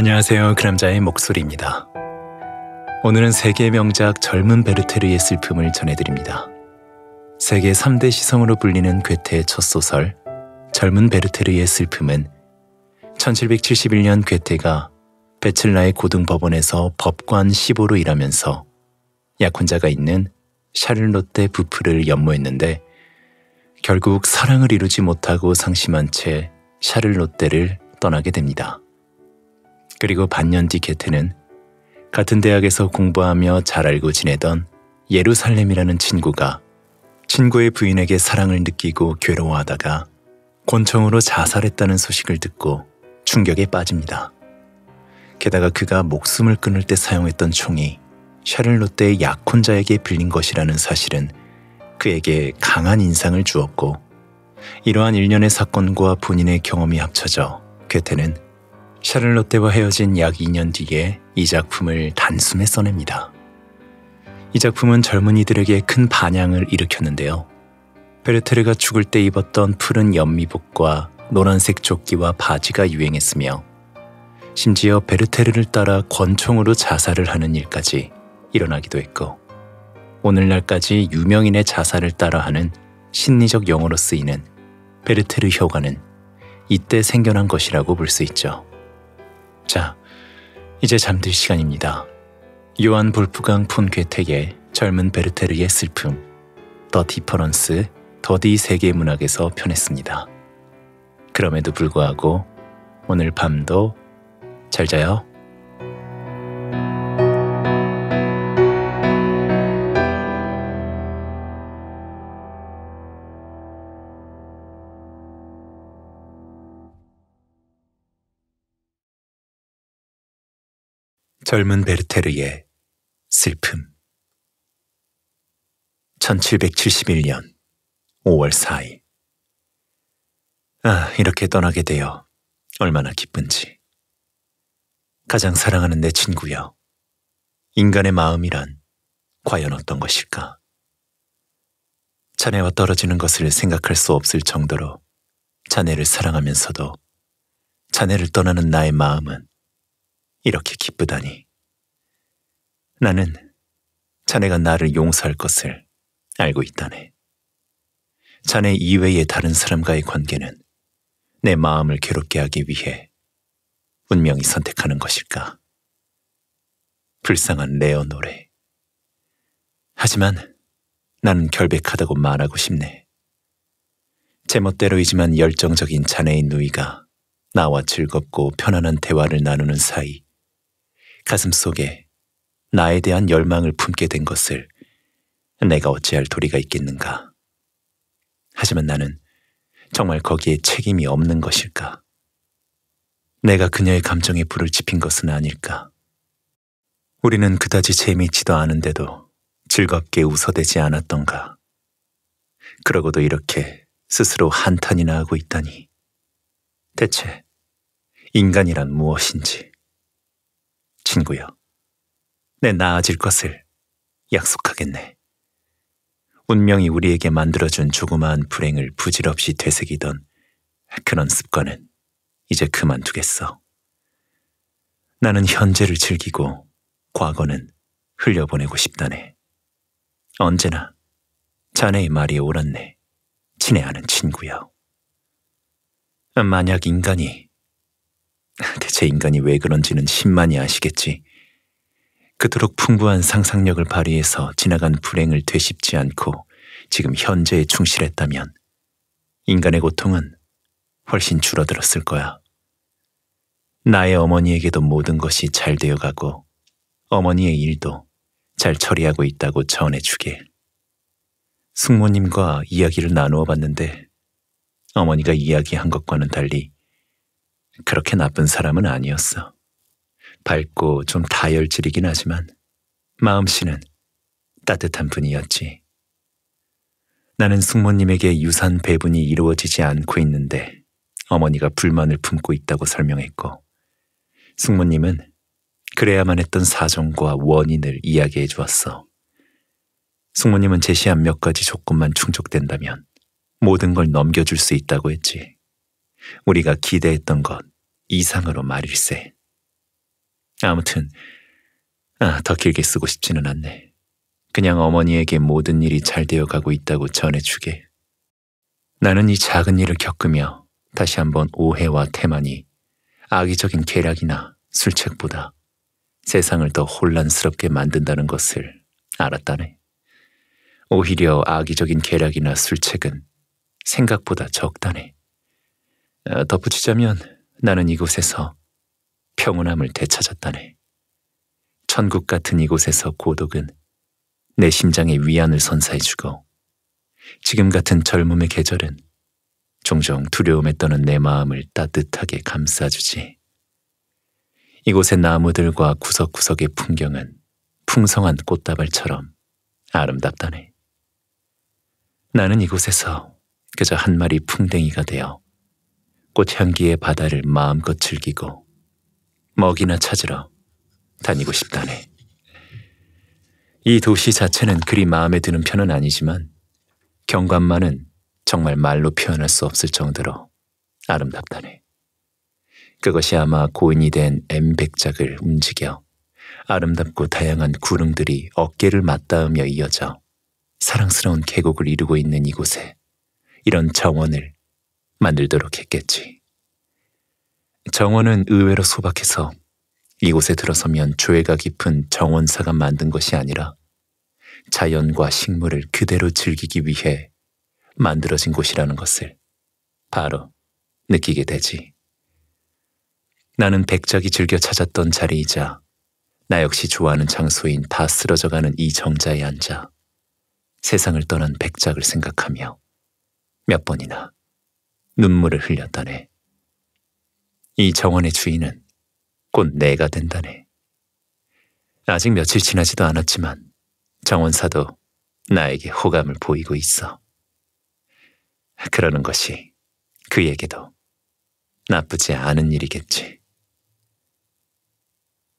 안녕하세요. 그남자의 목소리입니다. 오늘은 세계 명작 젊은 베르테르의 슬픔을 전해드립니다. 세계 3대 시성으로 불리는 괴테의 첫 소설 젊은 베르테르의 슬픔은 1771년 괴테가 베칠라의 고등법원에서 법관 15로 일하면서 약혼자가 있는 샤를롯데 부프를 연모했는데 결국 사랑을 이루지 못하고 상심한 채 샤를롯데를 떠나게 됩니다. 그리고 반년 뒤 게트는 같은 대학에서 공부하며 잘 알고 지내던 예루살렘이라는 친구가 친구의 부인에게 사랑을 느끼고 괴로워하다가 권총으로 자살했다는 소식을 듣고 충격에 빠집니다. 게다가 그가 목숨을 끊을 때 사용했던 총이 샤를로떼의 약혼자에게 빌린 것이라는 사실은 그에게 강한 인상을 주었고 이러한 일련의 사건과 본인의 경험이 합쳐져 괴테는 샤를롯 데와 헤어진 약 2년 뒤에 이 작품을 단숨에 써냅니다. 이 작품은 젊은이들에게 큰 반향을 일으켰는데요. 베르테르가 죽을 때 입었던 푸른 연미복과 노란색 조끼와 바지가 유행했으며 심지어 베르테르를 따라 권총으로 자살을 하는 일까지 일어나기도 했고 오늘날까지 유명인의 자살을 따라하는 심리적 용어로 쓰이는 베르테르 효과는 이때 생겨난 것이라고 볼 수 있죠. 자, 이제 잠들 시간입니다. 요한 볼프강 푼 괴택의 젊은 베르테르의 슬픔, 더 디퍼런스, 더디 세계 문학에서 편했습니다. 그럼에도 불구하고 오늘 밤도 잘 자요. 젊은 베르테르의 슬픔 1771년 5월 4일 아, 이렇게 떠나게 되어 얼마나 기쁜지. 가장 사랑하는 내 친구여. 인간의 마음이란 과연 어떤 것일까? 자네와 떨어지는 것을 생각할 수 없을 정도로 자네를 사랑하면서도 자네를 떠나는 나의 마음은 이렇게 기쁘다니. 나는 자네가 나를 용서할 것을 알고 있다네. 자네 이외의 다른 사람과의 관계는 내 마음을 괴롭게 하기 위해 운명이 선택하는 것일까? 불쌍한 레어노래 하지만 나는 결백하다고 말하고 싶네. 제멋대로이지만 열정적인 자네의 누이가 나와 즐겁고 편안한 대화를 나누는 사이 가슴 속에 나에 대한 열망을 품게 된 것을 내가 어찌할 도리가 있겠는가. 하지만 나는 정말 거기에 책임이 없는 것일까? 내가 그녀의 감정에 불을 지핀 것은 아닐까? 우리는 그다지 재미있지도 않은데도 즐겁게 웃어대지 않았던가? 그러고도 이렇게 스스로 한탄이나 하고 있다니. 대체 인간이란 무엇인지. 친구여, 내 나아질 것을 약속하겠네. 운명이 우리에게 만들어준 조그마한 불행을 부질없이 되새기던 그런 습관은 이제 그만두겠어. 나는 현재를 즐기고 과거는 흘려보내고 싶다네. 언제나 자네의 말이 옳았네. 친애하는 친구여. 만약 인간이 대체 인간이 왜 그런지는 신만이 아시겠지. 그토록 풍부한 상상력을 발휘해서 지나간 불행을 되씹지 않고 지금 현재에 충실했다면 인간의 고통은 훨씬 줄어들었을 거야. 나의 어머니에게도 모든 것이 잘 되어가고 어머니의 일도 잘 처리하고 있다고 전해주길. 숙모님과 이야기를 나누어 봤는데 어머니가 이야기한 것과는 달리 그렇게 나쁜 사람은 아니었어. 밝고 좀 다혈질이긴 하지만 마음씨는 따뜻한 분이었지. 나는 숙모님에게 유산 배분이 이루어지지 않고 있는데 어머니가 불만을 품고 있다고 설명했고 숙모님은 그래야만 했던 사정과 원인을 이야기해 주었어. 숙모님은 제시한 몇 가지 조건만 충족된다면 모든 걸 넘겨줄 수 있다고 했지. 우리가 기대했던 것, 이상으로 말일세. 아무튼 아, 더 길게 쓰고 싶지는 않네. 그냥 어머니에게 모든 일이 잘 되어 가고 있다고 전해주게. 나는 이 작은 일을 겪으며 다시 한번 오해와 태만이 악의적인 계략이나 술책보다 세상을 더 혼란스럽게 만든다는 것을 알았다네. 오히려 악의적인 계략이나 술책은 생각보다 적다네. 아, 덧붙이자면 나는 이곳에서 평온함을 되찾았다네. 천국 같은 이곳에서 고독은 내 심장에 위안을 선사해주고 지금 같은 젊음의 계절은 종종 두려움에 떠는 내 마음을 따뜻하게 감싸주지. 이곳의 나무들과 구석구석의 풍경은 풍성한 꽃다발처럼 아름답다네. 나는 이곳에서 그저 한 마리 풍뎅이가 되어 꽃향기의 바다를 마음껏 즐기고 먹이나 찾으러 다니고 싶다네. 이 도시 자체는 그리 마음에 드는 편은 아니지만 경관만은 정말 말로 표현할 수 없을 정도로 아름답다네. 그것이 아마 고인이 된 M 백작을 움직여 아름답고 다양한 구릉들이 어깨를 맞닿으며 이어져 사랑스러운 계곡을 이루고 있는 이곳에 이런 정원을 만들도록 했겠지. 정원은 의외로 소박해서 이곳에 들어서면 조예가 깊은 정원사가 만든 것이 아니라 자연과 식물을 그대로 즐기기 위해 만들어진 곳이라는 것을 바로 느끼게 되지. 나는 백작이 즐겨 찾았던 자리이자 나 역시 좋아하는 장소인 다 쓰러져가는 이 정자에 앉아 세상을 떠난 백작을 생각하며 몇 번이나 눈물을 흘렸다네. 이 정원의 주인은 곧 내가 된다네. 아직 며칠 지나지도 않았지만 정원사도 나에게 호감을 보이고 있어. 그러는 것이 그에게도 나쁘지 않은 일이겠지.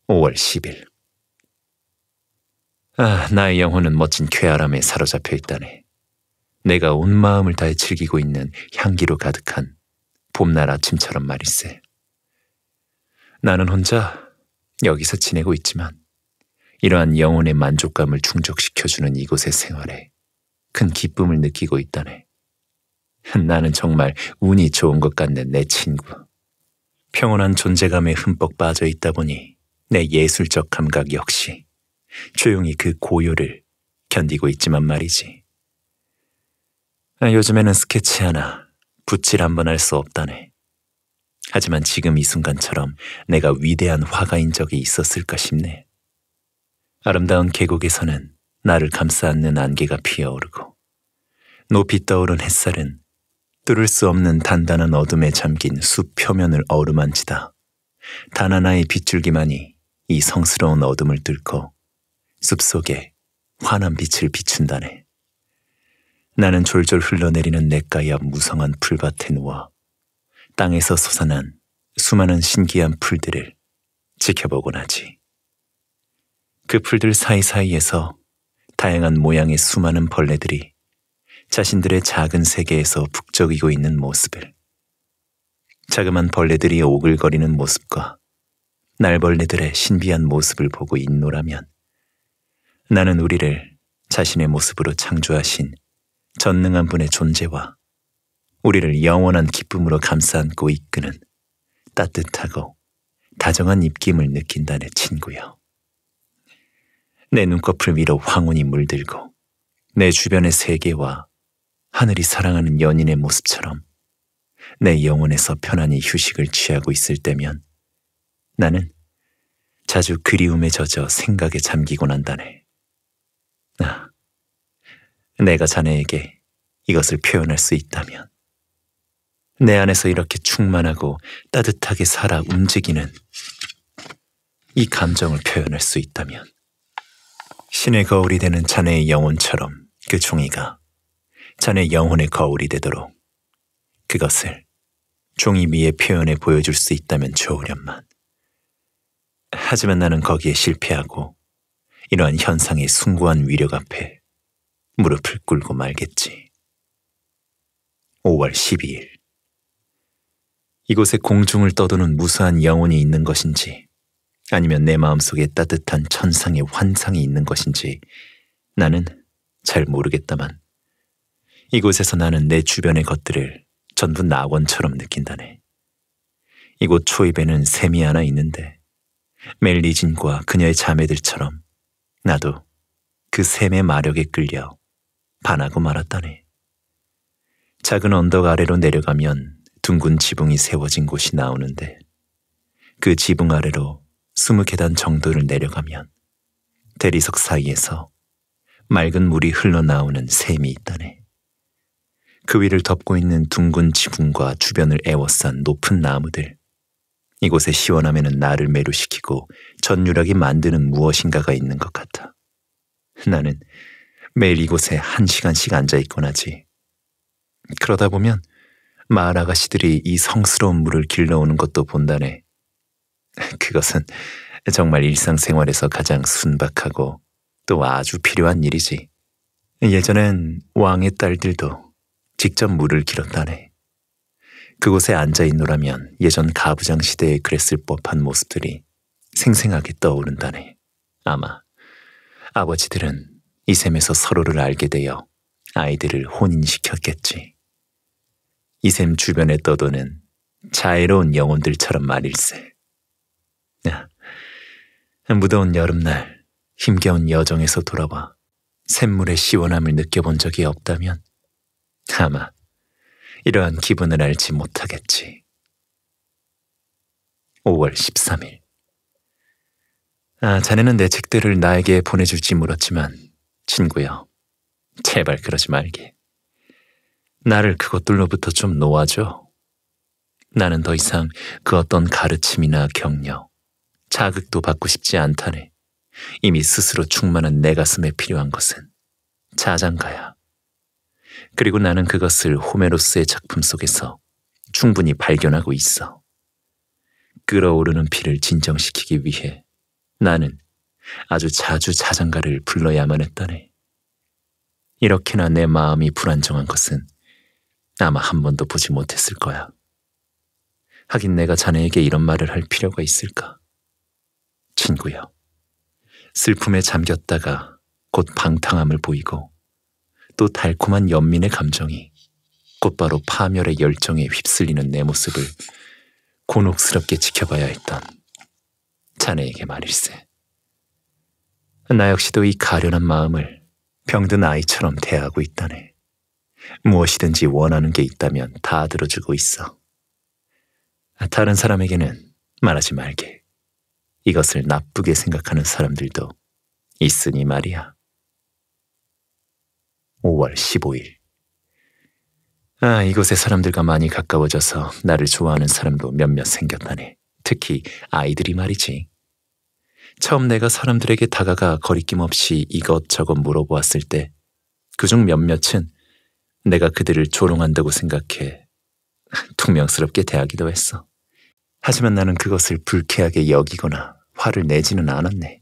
5월 10일. 아, 나의 영혼은 멋진 쾌활함에 사로잡혀 있다네. 내가 온 마음을 다해 즐기고 있는 향기로 가득한 봄날 아침처럼 말이세. 나는 혼자 여기서 지내고 있지만 이러한 영혼의 만족감을 충족시켜주는 이곳의 생활에 큰 기쁨을 느끼고 있다네. 나는 정말 운이 좋은 것같네내 친구. 평온한 존재감에 흠뻑 빠져 있다 보니 내 예술적 감각 역시 조용히 그 고요를 견디고 있지만 말이지. 요즘에는 스케치 하나, 붓질 한번 할 수 없다네. 하지만 지금 이 순간처럼 내가 위대한 화가인 적이 있었을까 싶네. 아름다운 계곡에서는 나를 감싸 안는 안개가 피어오르고 높이 떠오른 햇살은 뚫을 수 없는 단단한 어둠에 잠긴 숲 표면을 어루만지다. 단 하나의 빗줄기만이 이 성스러운 어둠을 뚫고 숲속에 환한 빛을 비춘다네. 나는 졸졸 흘러내리는 냇가옆 무성한 풀밭에 누워 땅에서 솟아난 수많은 신기한 풀들을 지켜보곤 하지. 그 풀들 사이사이에서 다양한 모양의 수많은 벌레들이 자신들의 작은 세계에서 북적이고 있는 모습을 자그만 벌레들이 오글거리는 모습과 날벌레들의 신비한 모습을 보고 있노라면 나는 우리를 자신의 모습으로 창조하신 전능한 분의 존재와 우리를 영원한 기쁨으로 감싸안고 이끄는 따뜻하고 다정한 입김을 느낀다네 친구여. 내 눈꺼풀 위로 황혼이 물들고 내 주변의 세계와 하늘이 사랑하는 연인의 모습처럼 내 영혼에서 편안히 휴식을 취하고 있을 때면 나는 자주 그리움에 젖어 생각에 잠기곤 한다네. 아, 내가 자네에게 이것을 표현할 수 있다면 내 안에서 이렇게 충만하고 따뜻하게 살아 움직이는 이 감정을 표현할 수 있다면 신의 거울이 되는 자네의 영혼처럼 그 종이가 자네 영혼의 거울이 되도록 그것을 종이 미의 표현에 보여줄 수 있다면 좋으련만. 하지만 나는 거기에 실패하고 이러한 현상의 숭고한 위력 앞에 무릎을 꿇고 말겠지. 5월 12일. 이곳에 공중을 떠도는 무수한 영혼이 있는 것인지, 아니면 내 마음속에 따뜻한 천상의 환상이 있는 것인지, 나는 잘 모르겠다만, 이곳에서 나는 내 주변의 것들을 전부 낙원처럼 느낀다네. 이곳 초입에는 샘이 하나 있는데, 멜리진과 그녀의 자매들처럼 나도 그 샘의 마력에 끌려 반하고 말았다네. 작은 언덕 아래로 내려가면 둥근 지붕이 세워진 곳이 나오는데 그 지붕 아래로 스무 계단 정도를 내려가면 대리석 사이에서 맑은 물이 흘러나오는 샘이 있다네. 그 위를 덮고 있는 둥근 지붕과 주변을 에워싼 높은 나무들. 이곳의 시원함에는 나를 매료시키고 전유락이 만드는 무엇인가가 있는 것 같아. 나는 매일 이곳에 한 시간씩 앉아 있곤 하지. 그러다 보면 마을 아가씨들이 이 성스러운 물을 길러오는 것도 본다네. 그것은 정말 일상생활에서 가장 순박하고 또 아주 필요한 일이지. 예전엔 왕의 딸들도 직접 물을 길었다네. 그곳에 앉아 있노라면 예전 가부장 시대에 그랬을 법한 모습들이 생생하게 떠오른다네. 아마 아버지들은 이 셈에서 서로를 알게 되어 아이들을 혼인시켰겠지. 이셈 주변에 떠도는 자애로운 영혼들처럼 말일세. 무더운 여름날 힘겨운 여정에서 돌아와 샘물의 시원함을 느껴본 적이 없다면 아마 이러한 기분을 알지 못하겠지. 5월 13일. 아, 자네는 내 책들을 나에게 보내줄지 물었지만 친구야, 제발 그러지 말게. 나를 그것들로부터 좀 놓아줘. 나는 더 이상 그 어떤 가르침이나 격려, 자극도 받고 싶지 않다네. 이미 스스로 충만한 내 가슴에 필요한 것은 자장가야. 그리고 나는 그것을 호메로스의 작품 속에서 충분히 발견하고 있어. 끓어오르는 피를 진정시키기 위해 나는 아주 자주 자장가를 불러야만 했다네. 이렇게나 내 마음이 불안정한 것은 아마 한 번도 보지 못했을 거야. 하긴 내가 자네에게 이런 말을 할 필요가 있을까? 친구여. 슬픔에 잠겼다가 곧 방탕함을 보이고 또 달콤한 연민의 감정이 곧바로 파멸의 열정에 휩쓸리는 내 모습을 곤혹스럽게 지켜봐야 했던 자네에게 말일세. 나 역시도 이 가련한 마음을 병든 아이처럼 대하고 있다네. 무엇이든지 원하는 게 있다면 다 들어주고 있어. 아, 다른 사람에게는 말하지 말게. 이것을 나쁘게 생각하는 사람들도 있으니 말이야. 5월 15일. 아, 이곳의 사람들과 많이 가까워져서 나를 좋아하는 사람도 몇몇 생겼다네. 특히 아이들이 말이지. 처음 내가 사람들에게 다가가 거리낌 없이 이것저것 물어보았을 때 그중 몇몇은 내가 그들을 조롱한다고 생각해 퉁명스럽게 대하기도 했어. 하지만 나는 그것을 불쾌하게 여기거나 화를 내지는 않았네.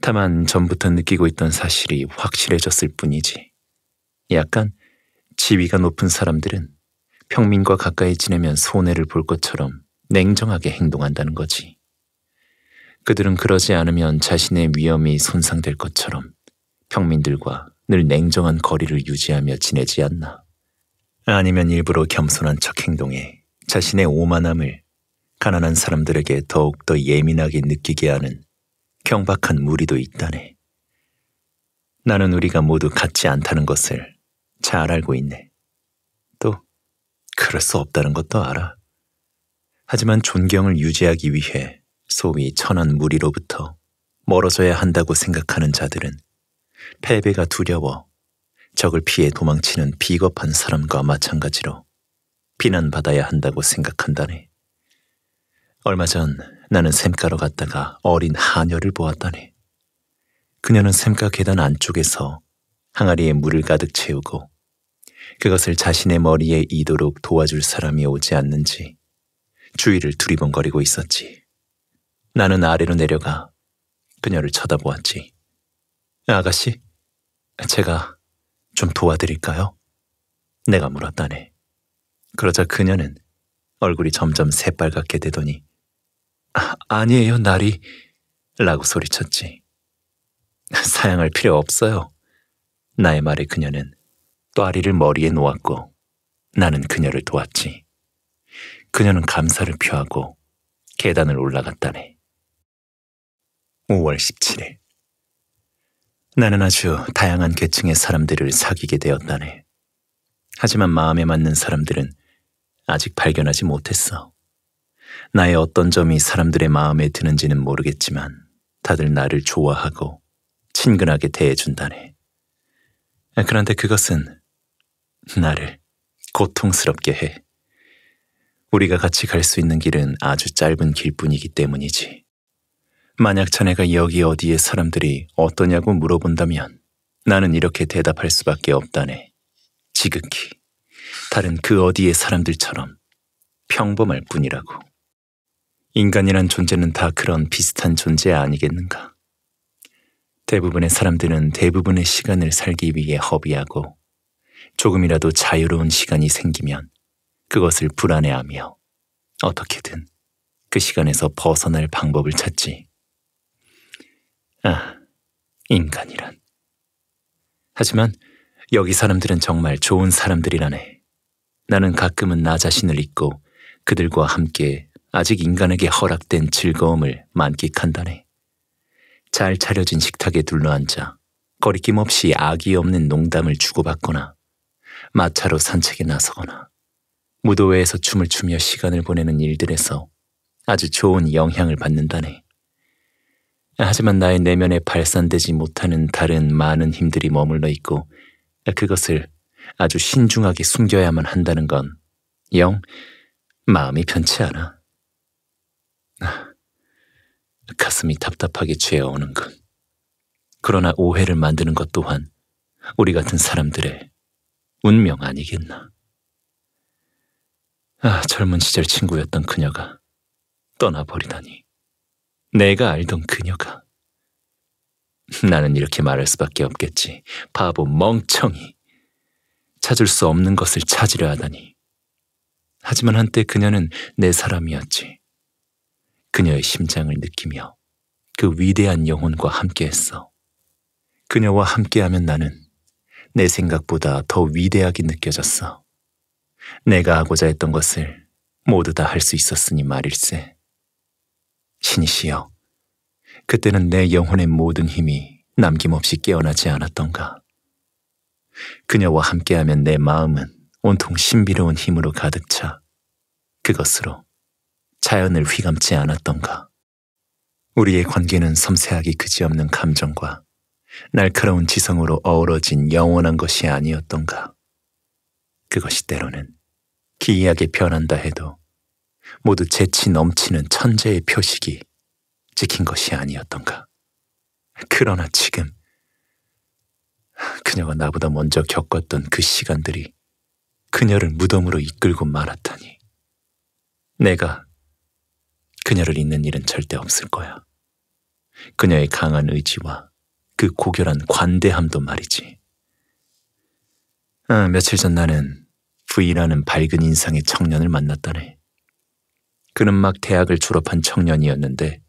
다만 전부터 느끼고 있던 사실이 확실해졌을 뿐이지. 약간 지위가 높은 사람들은 평민과 가까이 지내면 손해를 볼 것처럼 냉정하게 행동한다는 거지. 그들은 그러지 않으면 자신의 위험이 손상될 것처럼 평민들과 늘 냉정한 거리를 유지하며 지내지 않나. 아니면 일부러 겸손한 척 행동해 자신의 오만함을 가난한 사람들에게 더욱더 예민하게 느끼게 하는 경박한 무리도 있다네. 나는 우리가 모두 같지 않다는 것을 잘 알고 있네. 또, 그럴 수 없다는 것도 알아. 하지만 존경을 유지하기 위해 소위 천한 무리로부터 멀어져야 한다고 생각하는 자들은 패배가 두려워 적을 피해 도망치는 비겁한 사람과 마찬가지로 비난받아야 한다고 생각한다네. 얼마 전 나는 샘가로 갔다가 어린 하녀를 보았다네. 그녀는 샘가 계단 안쪽에서 항아리에 물을 가득 채우고 그것을 자신의 머리에 이도록 도와줄 사람이 오지 않는지 주위를 두리번거리고 있었지. 나는 아래로 내려가 그녀를 쳐다보았지. 아가씨, 제가 좀 도와드릴까요? 내가 물었다네. 그러자 그녀는 얼굴이 점점 새빨갛게 되더니 아, 니에요 나리 라고 소리쳤지. 사양할 필요 없어요. 나의 말에 그녀는 또아리를 머리에 놓았고 나는 그녀를 도왔지. 그녀는 감사를 표하고 계단을 올라갔다네. 5월 17일. 나는 아주 다양한 계층의 사람들을 사귀게 되었다네. 하지만 마음에 맞는 사람들은 아직 발견하지 못했어. 나의 어떤 점이 사람들의 마음에 드는지는 모르겠지만 다들 나를 좋아하고 친근하게 대해준다네. 그런데 그것은 나를 고통스럽게 해. 우리가 같이 갈 수 있는 길은 아주 짧은 길뿐이기 때문이지. 만약 자네가 여기 어디에 사람들이 어떠냐고 물어본다면 나는 이렇게 대답할 수밖에 없다네. 지극히 다른 그 어디의 사람들처럼 평범할 뿐이라고. 인간이란 존재는 다 그런 비슷한 존재 아니겠는가? 대부분의 사람들은 대부분의 시간을 살기 위해 허비하고 조금이라도 자유로운 시간이 생기면 그것을 불안해하며 어떻게든 그 시간에서 벗어날 방법을 찾지. 아, 인간이란. 하지만 여기 사람들은 정말 좋은 사람들이라네. 나는 가끔은 나 자신을 잊고 그들과 함께 아직 인간에게 허락된 즐거움을 만끽한다네. 잘 차려진 식탁에 둘러앉아 거리낌 없이 악의 없는 농담을 주고받거나 마차로 산책에 나서거나 무도회에서 춤을 추며 시간을 보내는 일들에서 아주 좋은 영향을 받는다네. 하지만 나의 내면에 발산되지 못하는 다른 많은 힘들이 머물러 있고 그것을 아주 신중하게 숨겨야만 한다는 건 영 마음이 편치 않아. 가슴이 답답하게 죄어오는군. 그러나 오해를 만드는 것 또한 우리 같은 사람들의 운명 아니겠나. 아, 젊은 시절 친구였던 그녀가 떠나버리다니. 내가 알던 그녀가. 나는 이렇게 말할 수밖에 없겠지. 바보 멍청이. 찾을 수 없는 것을 찾으려 하다니. 하지만 한때 그녀는 내 사람이었지. 그녀의 심장을 느끼며 그 위대한 영혼과 함께했어. 그녀와 함께하면 나는 내 생각보다 더 위대하게 느껴졌어. 내가 하고자 했던 것을 모두 다 할 수 있었으니 말일세. 신이시여, 그때는 내 영혼의 모든 힘이 남김없이 깨어나지 않았던가. 그녀와 함께하면 내 마음은 온통 신비로운 힘으로 가득 차 그것으로 자연을 휘감지 않았던가. 우리의 관계는 섬세하기 그지없는 감정과 날카로운 지성으로 어우러진 영원한 것이 아니었던가. 그것이 때로는 기이하게 변한다 해도 모두 재치 넘치는 천재의 표식이 찍힌 것이 아니었던가. 그러나 지금 그녀가 나보다 먼저 겪었던 그 시간들이 그녀를 무덤으로 이끌고 말았다니. 내가 그녀를 잊는 일은 절대 없을 거야. 그녀의 강한 의지와 그 고결한 관대함도 말이지. 아, 며칠 전 나는 V라는 밝은 인상의 청년을 만났다네. 그는 막 대학을 졸업한 청년이었는데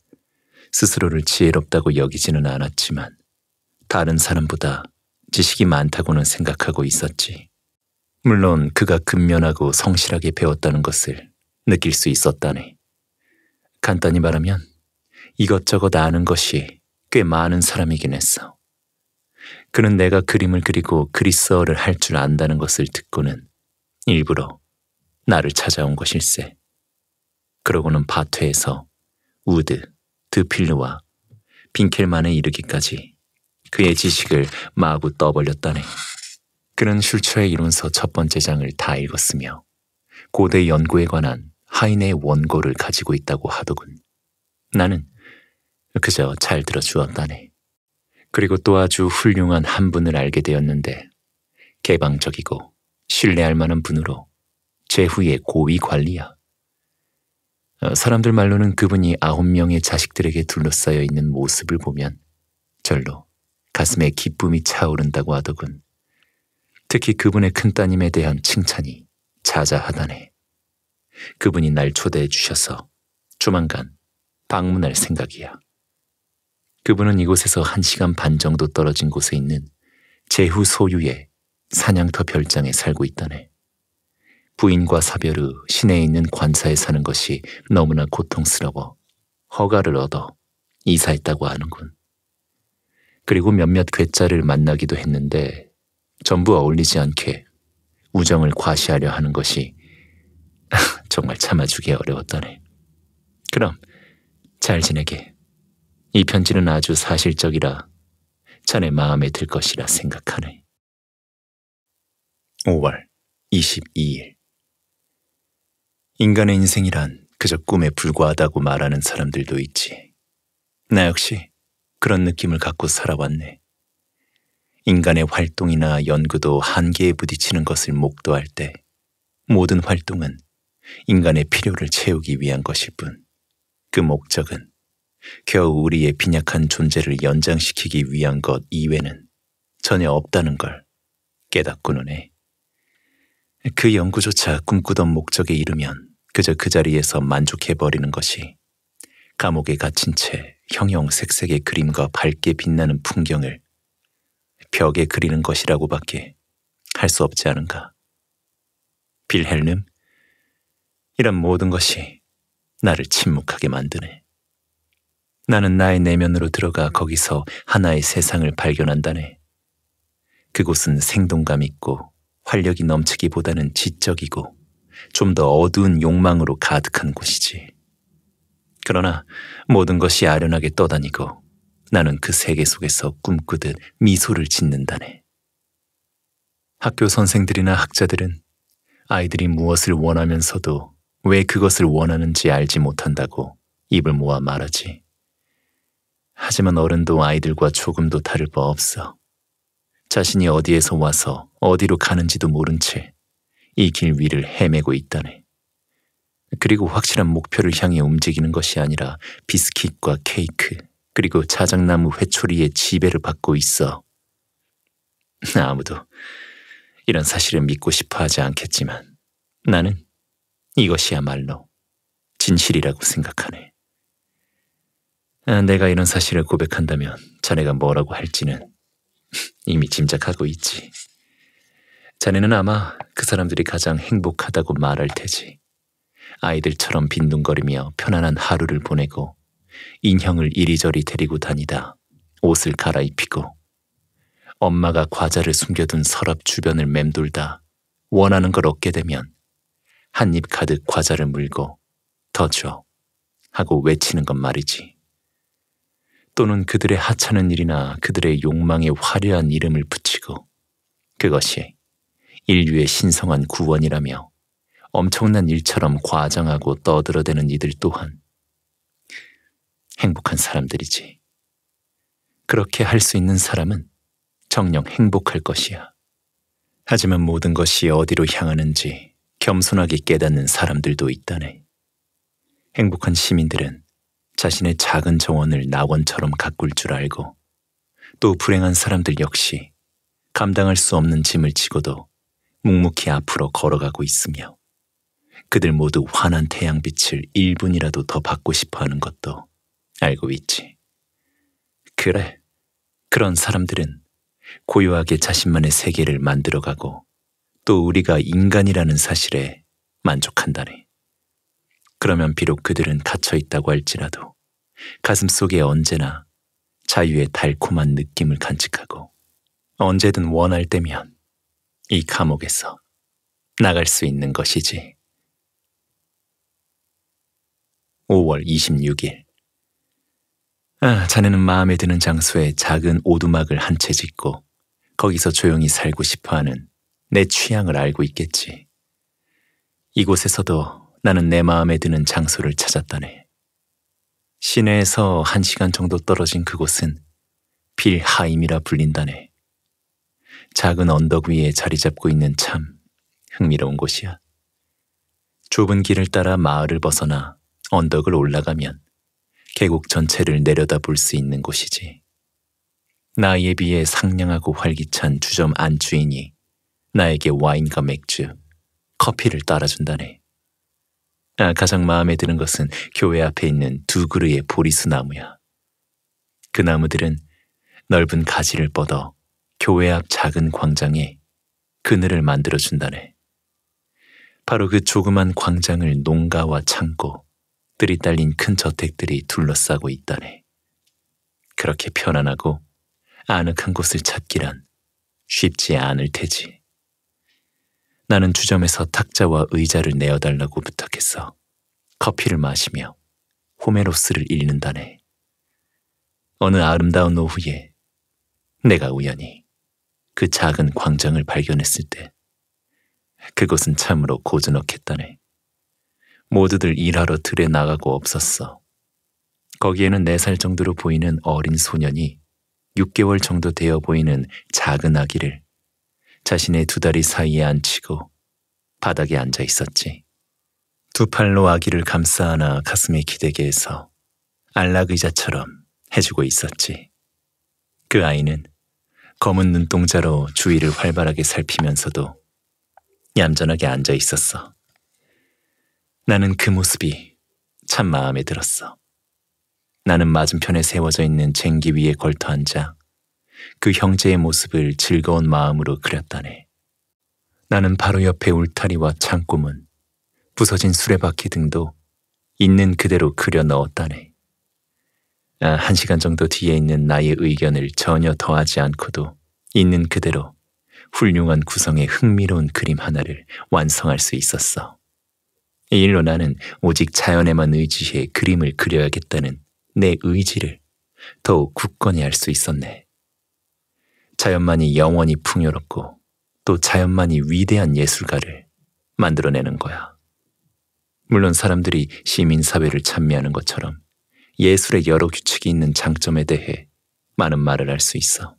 스스로를 지혜롭다고 여기지는 않았지만 다른 사람보다 지식이 많다고는 생각하고 있었지. 물론 그가 근면하고 성실하게 배웠다는 것을 느낄 수 있었다네. 간단히 말하면 이것저것 아는 것이 꽤 많은 사람이긴 했어. 그는 내가 그림을 그리고 그리스어를 할 줄 안다는 것을 듣고는 일부러 나를 찾아온 것일세. 그러고는 바트에서 우드, 드필르와 빈켈만에 이르기까지 그의 지식을 마구 떠벌렸다네. 그는 슐츠의 이론서 첫 번째 장을 다 읽었으며 고대 연구에 관한 하인의 원고를 가지고 있다고 하더군. 나는 그저 잘 들어주었다네. 그리고 또 아주 훌륭한 한 분을 알게 되었는데 개방적이고 신뢰할 만한 분으로 제 후의 고위 관리야. 어, 사람들 말로는 그분이 아홉 명의 자식들에게 둘러싸여 있는 모습을 보면 절로 가슴에 기쁨이 차오른다고 하더군. 특히 그분의 큰 따님에 대한 칭찬이 자자하다네. 그분이 날 초대해 주셔서 조만간 방문할 생각이야. 그분은 이곳에서 한 시간 반 정도 떨어진 곳에 있는 제후 소유의 사냥터 별장에 살고 있다네. 부인과 사별 후 시내에 있는 관사에 사는 것이 너무나 고통스러워 허가를 얻어 이사했다고 하는군. 그리고 몇몇 괴짜를 만나기도 했는데 전부 어울리지 않게 우정을 과시하려 하는 것이 정말 참아주기 어려웠다네. 그럼 잘 지내게. 이 편지는 아주 사실적이라 자네 마음에 들 것이라 생각하네. 5월 22일 인간의 인생이란 그저 꿈에 불과하다고 말하는 사람들도 있지. 나 역시 그런 느낌을 갖고 살아왔네. 인간의 활동이나 연구도 한계에 부딪히는 것을 목도할 때 모든 활동은 인간의 필요를 채우기 위한 것일 뿐그 목적은 겨우 우리의 빈약한 존재를 연장시키기 위한 것 이외는 전혀 없다는 걸 깨닫고는 해. 그 연구조차 꿈꾸던 목적에 이르면 그저 그 자리에서 만족해버리는 것이 감옥에 갇힌 채 형형색색의 그림과 밝게 빛나는 풍경을 벽에 그리는 것이라고밖에 할 수 없지 않은가. 빌헬름, 이런 모든 것이 나를 침묵하게 만드네. 나는 나의 내면으로 들어가 거기서 하나의 세상을 발견한다네. 그곳은 생동감 있고 활력이 넘치기보다는 지적이고 좀 더 어두운 욕망으로 가득한 곳이지. 그러나 모든 것이 아련하게 떠다니고 나는 그 세계 속에서 꿈꾸듯 미소를 짓는다네. 학교 선생들이나 학자들은 아이들이 무엇을 원하면서도 왜 그것을 원하는지 알지 못한다고 입을 모아 말하지. 하지만 어른도 아이들과 조금도 다를 바 없어. 자신이 어디에서 와서 어디로 가는지도 모른 채 이 길 위를 헤매고 있다네. 그리고 확실한 목표를 향해 움직이는 것이 아니라 비스킷과 케이크, 그리고 자작나무 회초리의 지배를 받고 있어. 아무도 이런 사실을 믿고 싶어 하지 않겠지만 나는 이것이야말로 진실이라고 생각하네. 아, 내가 이런 사실을 고백한다면 자네가 뭐라고 할지는 이미 짐작하고 있지. 자네는 아마 그 사람들이 가장 행복하다고 말할 테지. 아이들처럼 빈둥거리며 편안한 하루를 보내고 인형을 이리저리 데리고 다니다 옷을 갈아입히고 엄마가 과자를 숨겨둔 서랍 주변을 맴돌다 원하는 걸 얻게 되면 한 입 가득 과자를 물고 더 줘. 하고 외치는 건 말이지. 또는 그들의 하찮은 일이나 그들의 욕망에 화려한 이름을 붙이고 그것이 인류의 신성한 구원이라며 엄청난 일처럼 과장하고 떠들어대는 이들 또한 행복한 사람들이지. 그렇게 할 수 있는 사람은 정녕 행복할 것이야. 하지만 모든 것이 어디로 향하는지 겸손하게 깨닫는 사람들도 있다네. 행복한 시민들은 자신의 작은 정원을 낙원처럼 가꿀 줄 알고 또 불행한 사람들 역시 감당할 수 없는 짐을 지고도 묵묵히 앞으로 걸어가고 있으며 그들 모두 환한 태양빛을 1분이라도 더 받고 싶어 하는 것도 알고 있지. 그래, 그런 사람들은 고요하게 자신만의 세계를 만들어가고 또 우리가 인간이라는 사실에 만족한다네. 그러면 비록 그들은 갇혀 있다고 할지라도 가슴 속에 언제나 자유의 달콤한 느낌을 간직하고 언제든 원할 때면 이 감옥에서 나갈 수 있는 것이지. 5월 26일. 아, 자네는 마음에 드는 장소에 작은 오두막을 한 채 짓고 거기서 조용히 살고 싶어 하는 내 취향을 알고 있겠지. 이곳에서도 나는 내 마음에 드는 장소를 찾았다네. 시내에서 한 시간 정도 떨어진 그곳은 필하임이라 불린다네. 작은 언덕 위에 자리 잡고 있는 참 흥미로운 곳이야. 좁은 길을 따라 마을을 벗어나 언덕을 올라가면 계곡 전체를 내려다 볼 수 있는 곳이지. 나이에 비해 상냥하고 활기찬 주점 안주인이 나에게 와인과 맥주, 커피를 따라준다네. 아, 가장 마음에 드는 것은 교회 앞에 있는 두 그루의 보리수 나무야. 그 나무들은 넓은 가지를 뻗어 교회 앞 작은 광장에 그늘을 만들어 준다네. 바로 그 조그만 광장을 농가와 창고, 들이 딸린 큰 저택들이 둘러싸고 있다네. 그렇게 편안하고 아늑한 곳을 찾기란 쉽지 않을 테지. 나는 주점에서 탁자와 의자를 내어달라고 부탁했어. 커피를 마시며 호메로스를 읽는다네. 어느 아름다운 오후에 내가 우연히 그 작은 광장을 발견했을 때 그곳은 참으로 고즈넉했다네. 모두들 일하러 들에 나가고 없었어. 거기에는 네 살 정도로 보이는 어린 소년이 6개월 정도 되어 보이는 작은 아기를 자신의 두 다리 사이에 앉히고 바닥에 앉아 있었지. 두 팔로 아기를 감싸 안아 가슴에 기대게 해서 안락의자처럼 해주고 있었지. 그 아이는 검은 눈동자로 주위를 활발하게 살피면서도 얌전하게 앉아 있었어. 나는 그 모습이 참 마음에 들었어. 나는 맞은편에 세워져 있는 쟁기 위에 걸터 앉아 그 형제의 모습을 즐거운 마음으로 그렸다네. 나는 바로 옆에 울타리와 창고문, 부서진 수레바퀴 등도 있는 그대로 그려 넣었다네. 아, 한 시간 정도 뒤에 있는 나의 의견을 전혀 더하지 않고도 있는 그대로 훌륭한 구성의 흥미로운 그림 하나를 완성할 수 있었어. 이 일로 나는 오직 자연에만 의지해 그림을 그려야겠다는 내 의지를 더욱 굳건히 할 수 있었네. 자연만이 영원히 풍요롭고 또 자연만이 위대한 예술가를 만들어내는 거야. 물론 사람들이 시민사회를 찬미하는 것처럼 예술의 여러 규칙이 있는 장점에 대해 많은 말을 할 수 있어.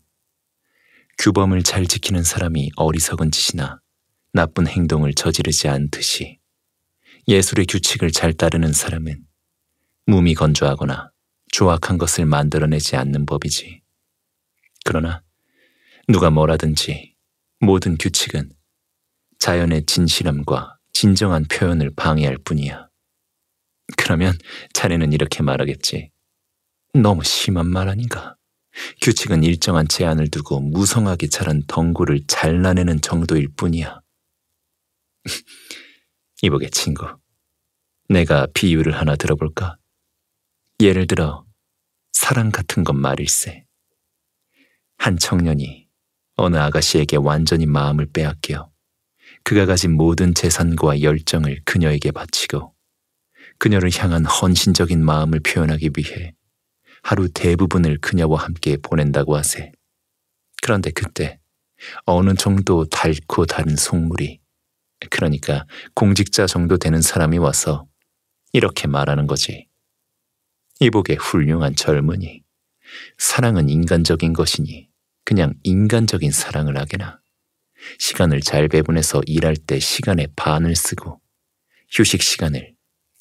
규범을 잘 지키는 사람이 어리석은 짓이나 나쁜 행동을 저지르지 않듯이 예술의 규칙을 잘 따르는 사람은 무미 건조하거나 조악한 것을 만들어내지 않는 법이지. 그러나 누가 뭐라든지 모든 규칙은 자연의 진실함과 진정한 표현을 방해할 뿐이야. 그러면 자네는 이렇게 말하겠지. 너무 심한 말 아닌가? 규칙은 일정한 제한을 두고 무성하게 자란 덩굴을 잘라내는 정도일 뿐이야. 이보게 친구. 내가 비유를 하나 들어볼까? 예를 들어 사랑 같은 것 말일세. 한 청년이 어느 아가씨에게 완전히 마음을 빼앗겨 그가 가진 모든 재산과 열정을 그녀에게 바치고 그녀를 향한 헌신적인 마음을 표현하기 위해 하루 대부분을 그녀와 함께 보낸다고 하세. 그런데 그때 어느 정도 닳고 다른 속물이 그러니까 공직자 정도 되는 사람이 와서 이렇게 말하는 거지. 이복의 훌륭한 젊은이. 사랑은 인간적인 것이니 그냥 인간적인 사랑을 하게나 시간을 잘 배분해서 일할 때 시간의 반을 쓰고 휴식 시간을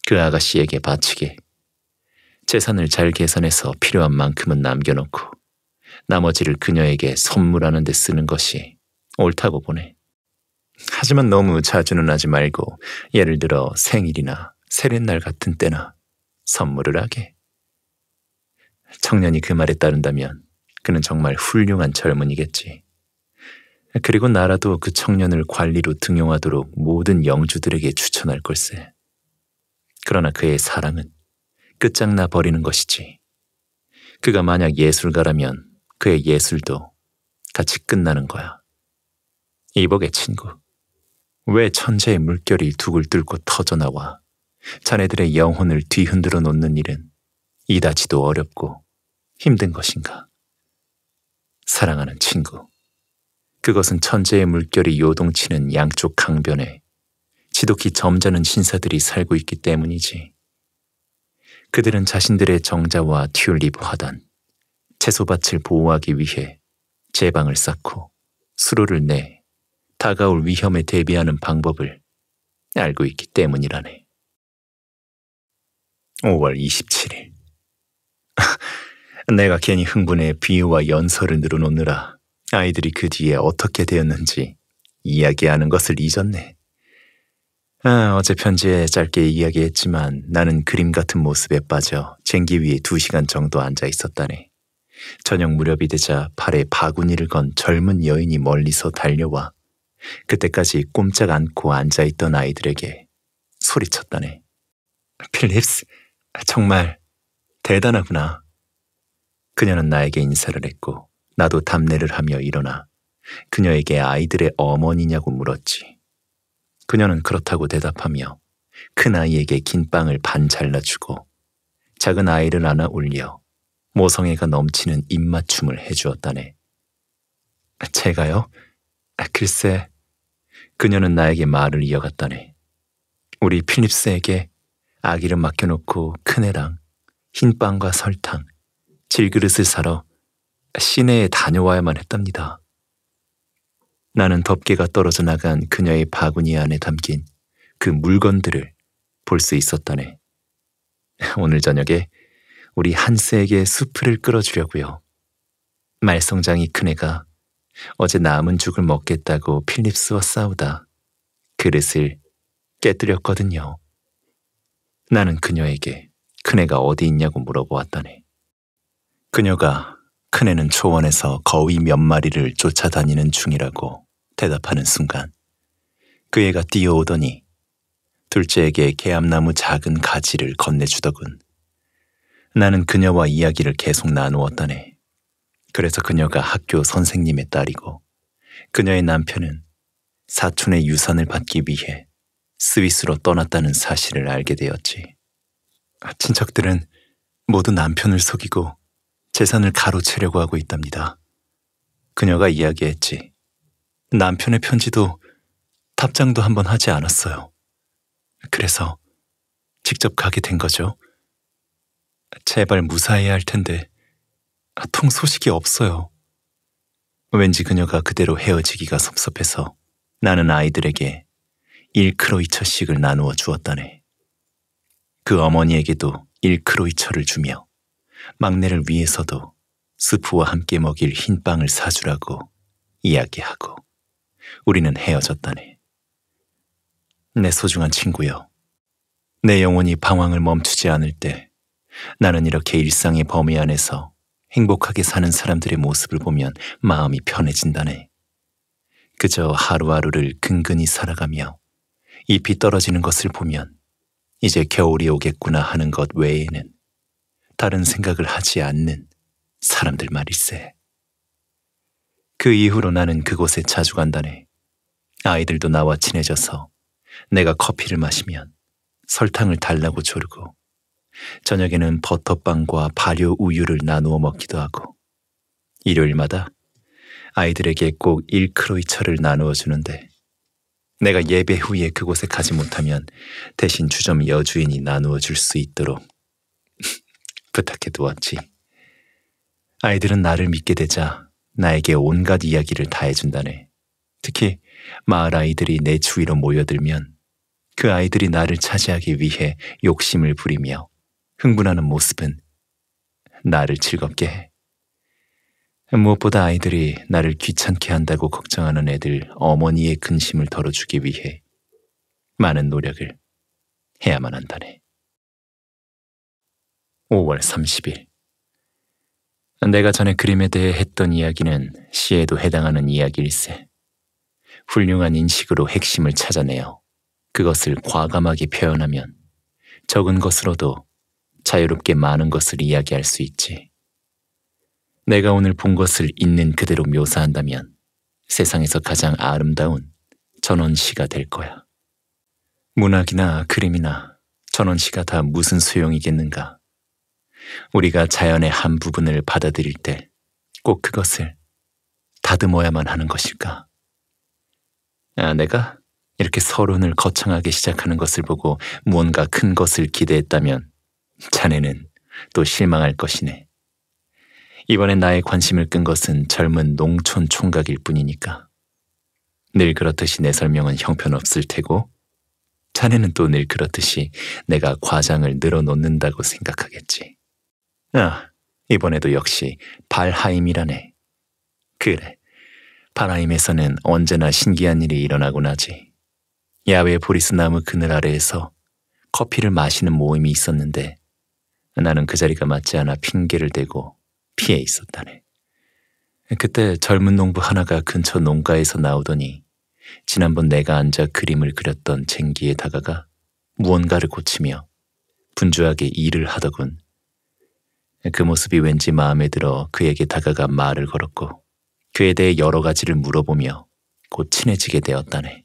그 아가씨에게 바치게 재산을 잘 계산해서 필요한 만큼은 남겨놓고 나머지를 그녀에게 선물하는 데 쓰는 것이 옳다고 보네. 하지만 너무 자주는 하지 말고 예를 들어 생일이나 세례날 같은 때나 선물을 하게. 청년이 그 말에 따른다면 그는 정말 훌륭한 젊은이겠지. 그리고 나라도 그 청년을 관리로 등용하도록 모든 영주들에게 추천할 걸세. 그러나 그의 사랑은 끝장나 버리는 것이지. 그가 만약 예술가라면 그의 예술도 같이 끝나는 거야. 이복의 친구. 왜 천재의 물결이 두글 뚫고 터져나와 자네들의 영혼을 뒤흔들어 놓는 일은 이다지도 어렵고 힘든 것인가? 사랑하는 친구. 그것은 천재의 물결이 요동치는 양쪽 강변에 지독히 점잖은 신사들이 살고 있기 때문이지. 그들은 자신들의 정자와 튤립 화단, 채소밭을 보호하기 위해 제방을 쌓고 수로를 내 다가올 위험에 대비하는 방법을 알고 있기 때문이라네. 5월 27일. 내가 괜히 흥분해 비유와 연설을 늘어놓느라 아이들이 그 뒤에 어떻게 되었는지 이야기하는 것을 잊었네. 아, 어제 편지에 짧게 이야기했지만 나는 그림 같은 모습에 빠져 쟁기 위에 두 시간 정도 앉아 있었다네. 저녁 무렵이 되자 팔에 바구니를 건 젊은 여인이 멀리서 달려와 그때까지 꼼짝 않고 앉아있던 아이들에게 소리쳤다네. 필립스, 정말 대단하구나. 그녀는 나에게 인사를 했고 나도 답례를 하며 일어나 그녀에게 아이들의 어머니냐고 물었지. 그녀는 그렇다고 대답하며 큰 아이에게 긴 빵을 반 잘라주고 작은 아이를 안아 올려 모성애가 넘치는 입맞춤을 해주었다네. 제가요? 글쎄, 그녀는 나에게 말을 이어갔다네. 우리 필립스에게 아기를 맡겨놓고 큰애랑 흰빵과 설탕, 질그릇을 사러 시내에 다녀와야만 했답니다. 나는 덮개가 떨어져 나간 그녀의 바구니 안에 담긴 그 물건들을 볼 수 있었다네. 오늘 저녁에 우리 한스에게 수프를 끌어주려고요 말썽장이 큰 애가 어제 남은 죽을 먹겠다고 필립스와 싸우다 그릇을 깨뜨렸거든요. 나는 그녀에게 큰 애가 어디 있냐고 물어보았다네. 그녀가 큰애는 초원에서 거위 몇 마리를 쫓아다니는 중이라고 대답하는 순간 그 애가 뛰어오더니 둘째에게 개암나무 작은 가지를 건네주더군. 나는 그녀와 이야기를 계속 나누었다네. 그래서 그녀가 학교 선생님의 딸이고 그녀의 남편은 사촌의 유산을 받기 위해 스위스로 떠났다는 사실을 알게 되었지. 친척들은 모두 남편을 속이고 재산을 가로채려고 하고 있답니다. 그녀가 이야기했지. 남편의 편지도 답장도 한 번 하지 않았어요. 그래서 직접 가게 된 거죠. 제발 무사해야 할 텐데 통 소식이 없어요. 왠지 그녀가 그대로 헤어지기가 섭섭해서 나는 아이들에게 1크로이처씩을 나누어 주었다네. 그 어머니에게도 1크로이처를 주며 막내를 위해서도 스프와 함께 먹일 흰 빵을 사주라고 이야기하고 우리는 헤어졌다네. 내 소중한 친구여. 내 영혼이 방황을 멈추지 않을 때 나는 이렇게 일상의 범위 안에서 행복하게 사는 사람들의 모습을 보면 마음이 편해진다네. 그저 하루하루를 근근히 살아가며 잎이 떨어지는 것을 보면 이제 겨울이 오겠구나 하는 것 외에는 다른 생각을 하지 않는 사람들 말일세. 그 이후로 나는 그곳에 자주 간다네. 아이들도 나와 친해져서 내가 커피를 마시면 설탕을 달라고 조르고 저녁에는 버터빵과 발효 우유를 나누어 먹기도 하고 일요일마다 아이들에게 꼭 1크로이처를 나누어 주는데 내가 예배 후에 그곳에 가지 못하면 대신 주점 여주인이 나누어 줄 수 있도록 부탁해 두었지. 아이들은 나를 믿게 되자 나에게 온갖 이야기를 다 해준다네. 특히 마을 아이들이 내 주위로 모여들면 그 아이들이 나를 차지하기 위해 욕심을 부리며 흥분하는 모습은 나를 즐겁게 해. 무엇보다 아이들이 나를 귀찮게 한다고 걱정하는 애들 어머니의 근심을 덜어주기 위해 많은 노력을 해야만 한다네. 5월 30일. 내가 전에 그림에 대해 했던 이야기는 시에도 해당하는 이야기일세. 훌륭한 인식으로 핵심을 찾아내어 그것을 과감하게 표현하면 적은 것으로도 자유롭게 많은 것을 이야기할 수 있지. 내가 오늘 본 것을 있는 그대로 묘사한다면 세상에서 가장 아름다운 전원시가 될 거야. 문학이나 그림이나 전원시가 다 무슨 소용이겠는가? 우리가 자연의 한 부분을 받아들일 때 꼭 그것을 다듬어야만 하는 것일까? 아내가 이렇게 서론을 거창하게 시작하는 것을 보고 무언가 큰 것을 기대했다면 자네는 또 실망할 것이네. 이번에 나의 관심을 끈 것은 젊은 농촌 총각일 뿐이니까. 늘 그렇듯이 내 설명은 형편없을 테고 자네는 또 늘 그렇듯이 내가 과장을 늘어놓는다고 생각하겠지. 아, 이번에도 역시 발하임이라네. 그래, 발하임에서는 언제나 신기한 일이 일어나곤 하지. 야외 보리스 나무 그늘 아래에서 커피를 마시는 모임이 있었는데 나는 그 자리가 맞지 않아 핑계를 대고 피해 있었다네. 그때 젊은 농부 하나가 근처 농가에서 나오더니 지난번 내가 앉아 그림을 그렸던 쟁기에 다가가 무언가를 고치며 분주하게 일을 하더군. 그 모습이 왠지 마음에 들어 그에게 다가가 말을 걸었고 그에 대해 여러 가지를 물어보며 곧 친해지게 되었다네.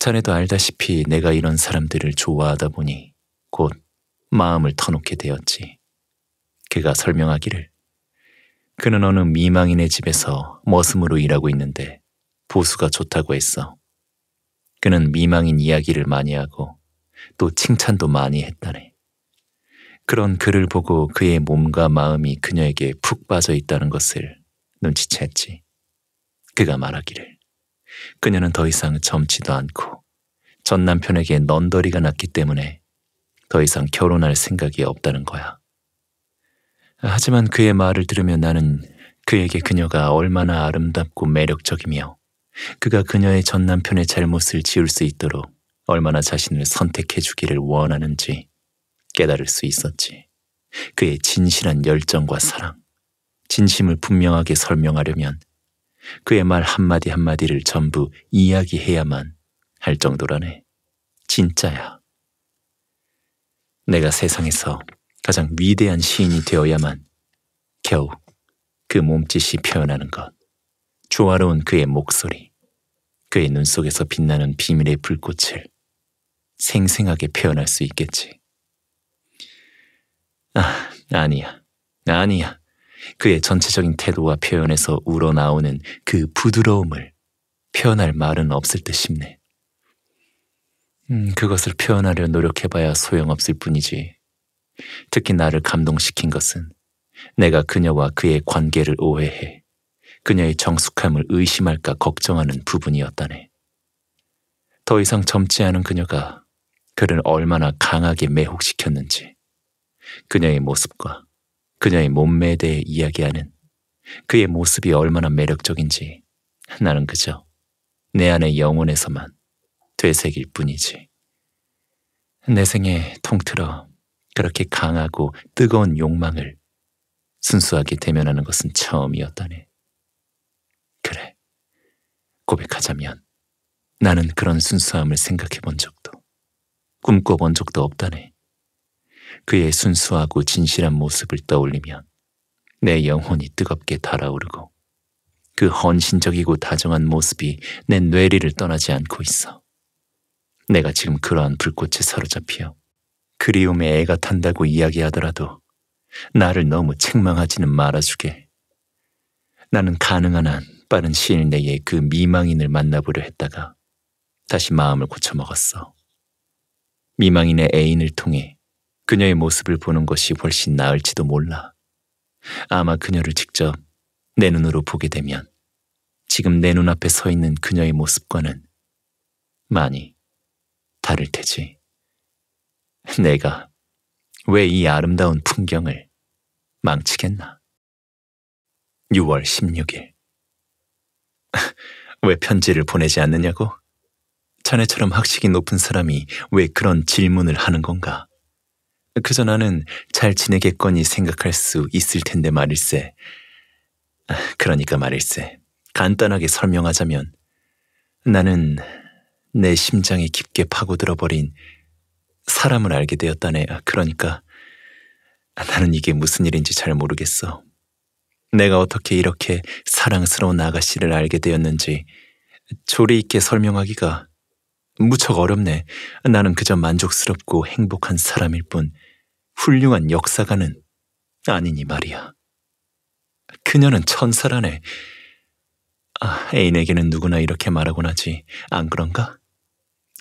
자네도 알다시피 내가 이런 사람들을 좋아하다 보니 곧 마음을 터놓게 되었지. 그가 설명하기를 그는 어느 미망인의 집에서 머슴으로 일하고 있는데 보수가 좋다고 했어. 그는 미망인 이야기를 많이 하고 또 칭찬도 많이 했다네. 그런 그를 보고 그의 몸과 마음이 그녀에게 푹 빠져 있다는 것을 눈치챘지. 그가 말하기를. 그녀는 더 이상 젊지도 않고 전 남편에게 넌더리가 났기 때문에 더 이상 결혼할 생각이 없다는 거야. 하지만 그의 말을 들으면 나는 그에게 그녀가 얼마나 아름답고 매력적이며 그가 그녀의 전 남편의 잘못을 지울 수 있도록 얼마나 자신을 선택해 주기를 원하는지 깨달을 수 있었지. 그의 진실한 열정과 사랑, 진심을 분명하게 설명하려면 그의 말 한마디 한마디를 전부 이야기해야만 할 정도라네. 진짜야. 내가 세상에서 가장 위대한 시인이 되어야만 겨우 그 몸짓이 표현하는 것, 조화로운 그의 목소리, 그의 눈 속에서 빛나는 비밀의 불꽃을 생생하게 표현할 수 있겠지. 아, 아니야. 아니야. 그의 전체적인 태도와 표현에서 우러나오는 그 부드러움을 표현할 말은 없을 듯 싶네. 음, 그것을 표현하려 노력해봐야 소용없을 뿐이지. 특히 나를 감동시킨 것은 내가 그녀와 그의 관계를 오해해 그녀의 정숙함을 의심할까 걱정하는 부분이었다네. 더 이상 젊지 않은 그녀가 그를 얼마나 강하게 매혹시켰는지. 그녀의 모습과 그녀의 몸매에 대해 이야기하는 그의 모습이 얼마나 매력적인지 나는 그저 내 안의 영혼에서만 되새길 뿐이지. 내 생에 통틀어 그렇게 강하고 뜨거운 욕망을 순수하게 대면하는 것은 처음이었다네. 그래, 고백하자면 나는 그런 순수함을 생각해 본 적도, 꿈꿔본 적도 없다네. 그의 순수하고 진실한 모습을 떠올리면 내 영혼이 뜨겁게 달아오르고 그 헌신적이고 다정한 모습이 내 뇌리를 떠나지 않고 있어. 내가 지금 그러한 불꽃에 사로잡혀 그리움에 애가 탄다고 이야기하더라도 나를 너무 책망하지는 말아주게. 나는 가능한 한 빠른 시일 내에 그 미망인을 만나보려 했다가 다시 마음을 고쳐먹었어. 미망인의 애인을 통해 그녀의 모습을 보는 것이 훨씬 나을지도 몰라. 아마 그녀를 직접 내 눈으로 보게 되면 지금 내 눈앞에 서 있는 그녀의 모습과는 많이 다를 테지. 내가 왜 이 아름다운 풍경을 망치겠나? 6월 16일. 왜 편지를 보내지 않느냐고? 자네처럼 학식이 높은 사람이 왜 그런 질문을 하는 건가? 그저 나는 잘 지내겠거니 생각할 수 있을 텐데 말일세. 그러니까 말일세. 간단하게 설명하자면 나는 내 심장이 깊게 파고들어버린 사람을 알게 되었다네. 그러니까 나는 이게 무슨 일인지 잘 모르겠어. 내가 어떻게 이렇게 사랑스러운 아가씨를 알게 되었는지 조리 있게 설명하기가 무척 어렵네. 나는 그저 만족스럽고 행복한 사람일 뿐. 훌륭한 역사가는 아니니 말이야. 그녀는 천사라네. 아, 애인에게는 누구나 이렇게 말하곤 하지, 안 그런가?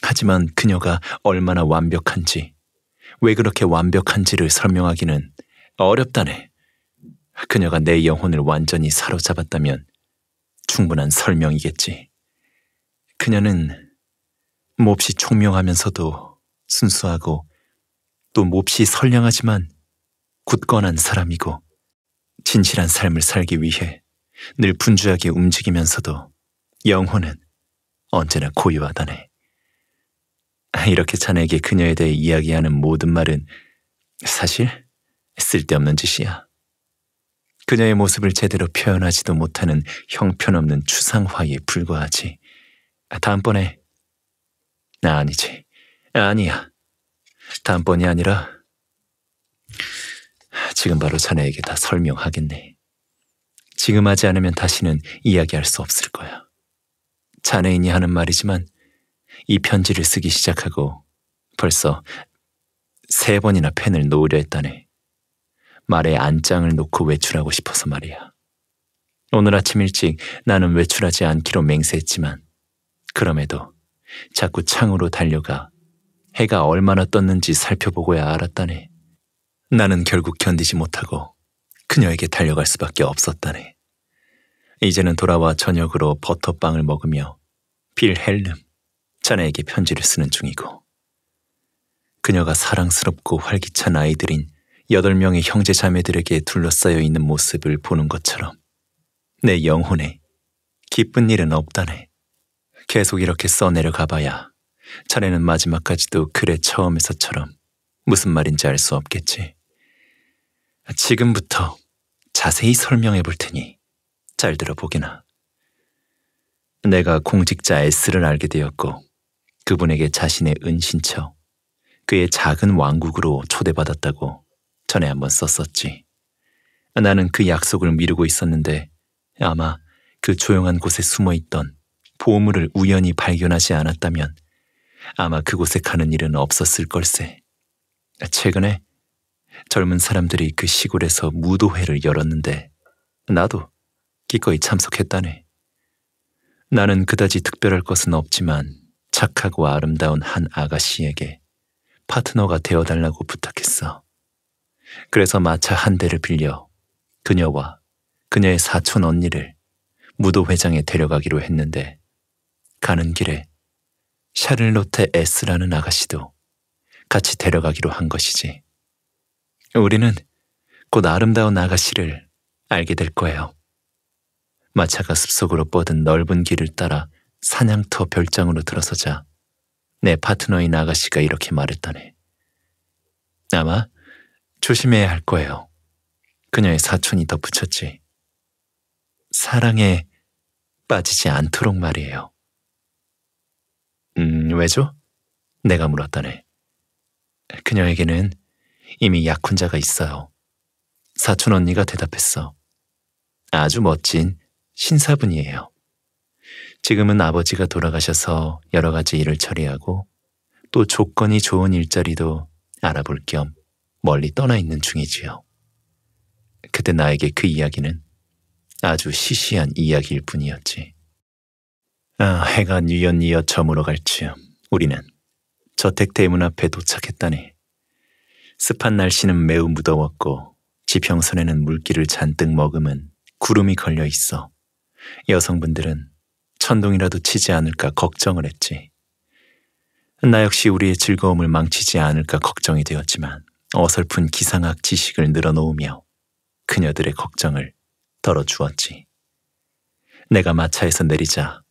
하지만 그녀가 얼마나 완벽한지, 왜 그렇게 완벽한지를 설명하기는 어렵다네. 그녀가 내 영혼을 완전히 사로잡았다면 충분한 설명이겠지. 그녀는 몹시 총명하면서도 순수하고 또 몹시 선량하지만 굳건한 사람이고 진실한 삶을 살기 위해 늘 분주하게 움직이면서도 영혼은 언제나 고요하다네. 이렇게 자네에게 그녀에 대해 이야기하는 모든 말은 사실 쓸데없는 짓이야. 그녀의 모습을 제대로 표현하지도 못하는 형편없는 추상화에 불과하지. 다음번에 나 아니지, 아니야. 다음번이 아니라 지금 바로 자네에게 다 설명하겠네. 지금 하지 않으면 다시는 이야기할 수 없을 거야. 자네인이 하는 말이지만 이 편지를 쓰기 시작하고 벌써 세 번이나 펜을 놓으려 했다네. 말에 안장을 놓고 외출하고 싶어서 말이야. 오늘 아침 일찍 나는 외출하지 않기로 맹세했지만 그럼에도 자꾸 창으로 달려가 해가 얼마나 떴는지 살펴보고야 알았다네. 나는 결국 견디지 못하고 그녀에게 달려갈 수밖에 없었다네. 이제는 돌아와 저녁으로 버터빵을 먹으며 빌 헬름, 자네에게 편지를 쓰는 중이고 그녀가 사랑스럽고 활기찬 아이들인 여덟 명의 형제 자매들에게 둘러싸여 있는 모습을 보는 것처럼 내 영혼에 기쁜 일은 없다네. 계속 이렇게 써내려 가봐야 자네는 마지막까지도 글의 처음에서처럼 무슨 말인지 알 수 없겠지. 지금부터 자세히 설명해 볼 테니 잘 들어보게나. 내가 공직자 S를 알게 되었고 그분에게 자신의 은신처, 그의 작은 왕국으로 초대받았다고 전에 한번 썼었지. 나는 그 약속을 미루고 있었는데 아마 그 조용한 곳에 숨어 있던 보물을 우연히 발견하지 않았다면 아마 그곳에 가는 일은 없었을 걸세. 최근에 젊은 사람들이 그 시골에서 무도회를 열었는데 나도 기꺼이 참석했다네. 나는 그다지 특별할 것은 없지만 착하고 아름다운 한 아가씨에게 파트너가 되어달라고 부탁했어. 그래서 마차 한 대를 빌려 그녀와 그녀의 사촌 언니를 무도회장에 데려가기로 했는데 가는 길에 샤를로테 S라는 아가씨도 같이 데려가기로 한 것이지. 우리는 곧 아름다운 아가씨를 알게 될 거예요. 마차가 숲속으로 뻗은 넓은 길을 따라 사냥터 별장으로 들어서자 내 파트너인 아가씨가 이렇게 말했다네. 아마 조심해야 할 거예요. 그녀의 사촌이 덧붙였지. 사랑에 빠지지 않도록 말이에요. 음, 왜죠? 내가 물었다네. 그녀에게는 이미 약혼자가 있어요. 사촌 언니가 대답했어. 아주 멋진 신사분이에요. 지금은 아버지가 돌아가셔서 여러 가지 일을 처리하고 또 조건이 좋은 일자리도 알아볼 겸 멀리 떠나 있는 중이지요. 그때 나에게 그 이야기는 아주 시시한 이야기일 뿐이었지. 아, 해가 유연이어 저물어 갈즈 우리는 저택 대문 앞에 도착했다니. 습한 날씨는 매우 무더웠고 지평선에는 물기를 잔뜩 머금은 구름이 걸려 있어 여성분들은 천둥이라도 치지 않을까 걱정을 했지. 나 역시 우리의 즐거움을 망치지 않을까 걱정이 되었지만 어설픈 기상학 지식을 늘어놓으며 그녀들의 걱정을 덜어주었지. 내가 마차에서 내리자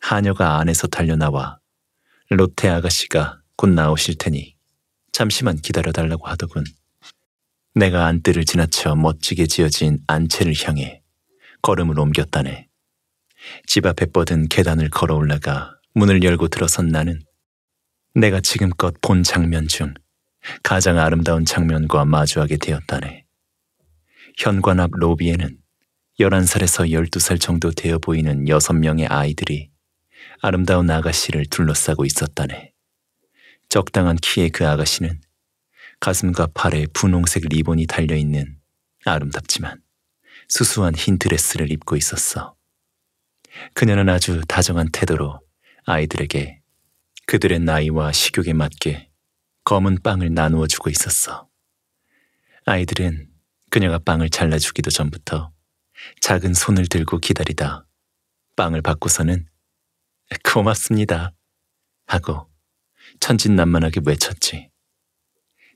하녀가 안에서 달려나와 로테 아가씨가 곧 나오실 테니 잠시만 기다려달라고 하더군. 내가 안뜰을 지나쳐 멋지게 지어진 안채를 향해 걸음을 옮겼다네. 집 앞에 뻗은 계단을 걸어 올라가 문을 열고 들어선 나는 내가 지금껏 본 장면 중 가장 아름다운 장면과 마주하게 되었다네. 현관 앞 로비에는 11살에서 12살 정도 되어 보이는 6명의 아이들이 아름다운 아가씨를 둘러싸고 있었다네. 적당한 키의 그 아가씨는 가슴과 팔에 분홍색 리본이 달려있는 아름답지만 수수한 흰 드레스를 입고 있었어. 그녀는 아주 다정한 태도로 아이들에게 그들의 나이와 식욕에 맞게 검은 빵을 나누어 주고 있었어. 아이들은 그녀가 빵을 잘라주기도 전부터 작은 손을 들고 기다리다 빵을 받고서는 고맙습니다. 하고 천진난만하게 외쳤지.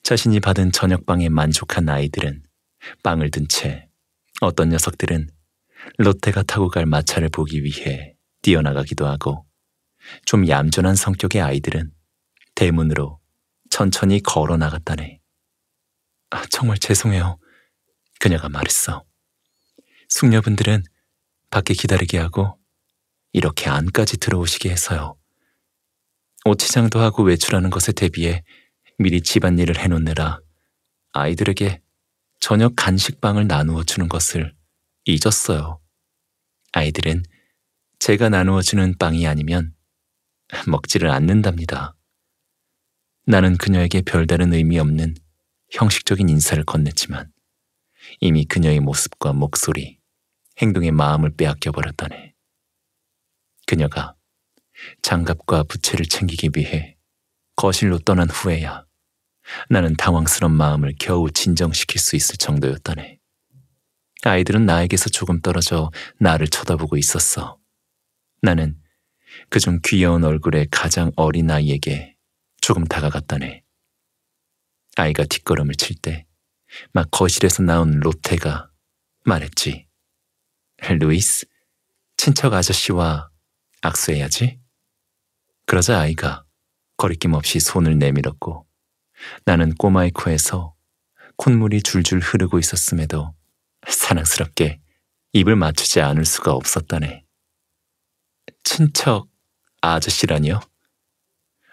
자신이 받은 저녁방에 만족한 아이들은 빵을 든 채 어떤 녀석들은 롯데가 타고 갈 마차를 보기 위해 뛰어나가기도 하고 좀 얌전한 성격의 아이들은 대문으로 천천히 걸어 나갔다네. 아, 정말 죄송해요. 그녀가 말했어. 숙녀분들은 밖에 기다리게 하고 이렇게 안까지 들어오시게 해서요. 오치장도 하고 외출하는 것에 대비해 미리 집안일을 해놓느라 아이들에게 저녁 간식빵을 나누어 주는 것을 잊었어요. 아이들은 제가 나누어 주는 빵이 아니면 먹지를 않는답니다. 나는 그녀에게 별다른 의미 없는 형식적인 인사를 건넸지만 이미 그녀의 모습과 목소리, 행동에 마음을 빼앗겨 버렸다네. 그녀가 장갑과 부채를 챙기기 위해 거실로 떠난 후에야 나는 당황스런 마음을 겨우 진정시킬 수 있을 정도였다네. 아이들은 나에게서 조금 떨어져 나를 쳐다보고 있었어. 나는 그 중 귀여운 얼굴의 가장 어린 아이에게 조금 다가갔다네. 아이가 뒷걸음을 칠 때 막 거실에서 나온 로테가 말했지. 루이스, 친척 아저씨와 악수해야지. 그러자 아이가 거리낌 없이 손을 내밀었고 나는 꼬마의 코에서 콧물이 줄줄 흐르고 있었음에도 사랑스럽게 입을 맞추지 않을 수가 없었다네. 친척 아저씨라니요?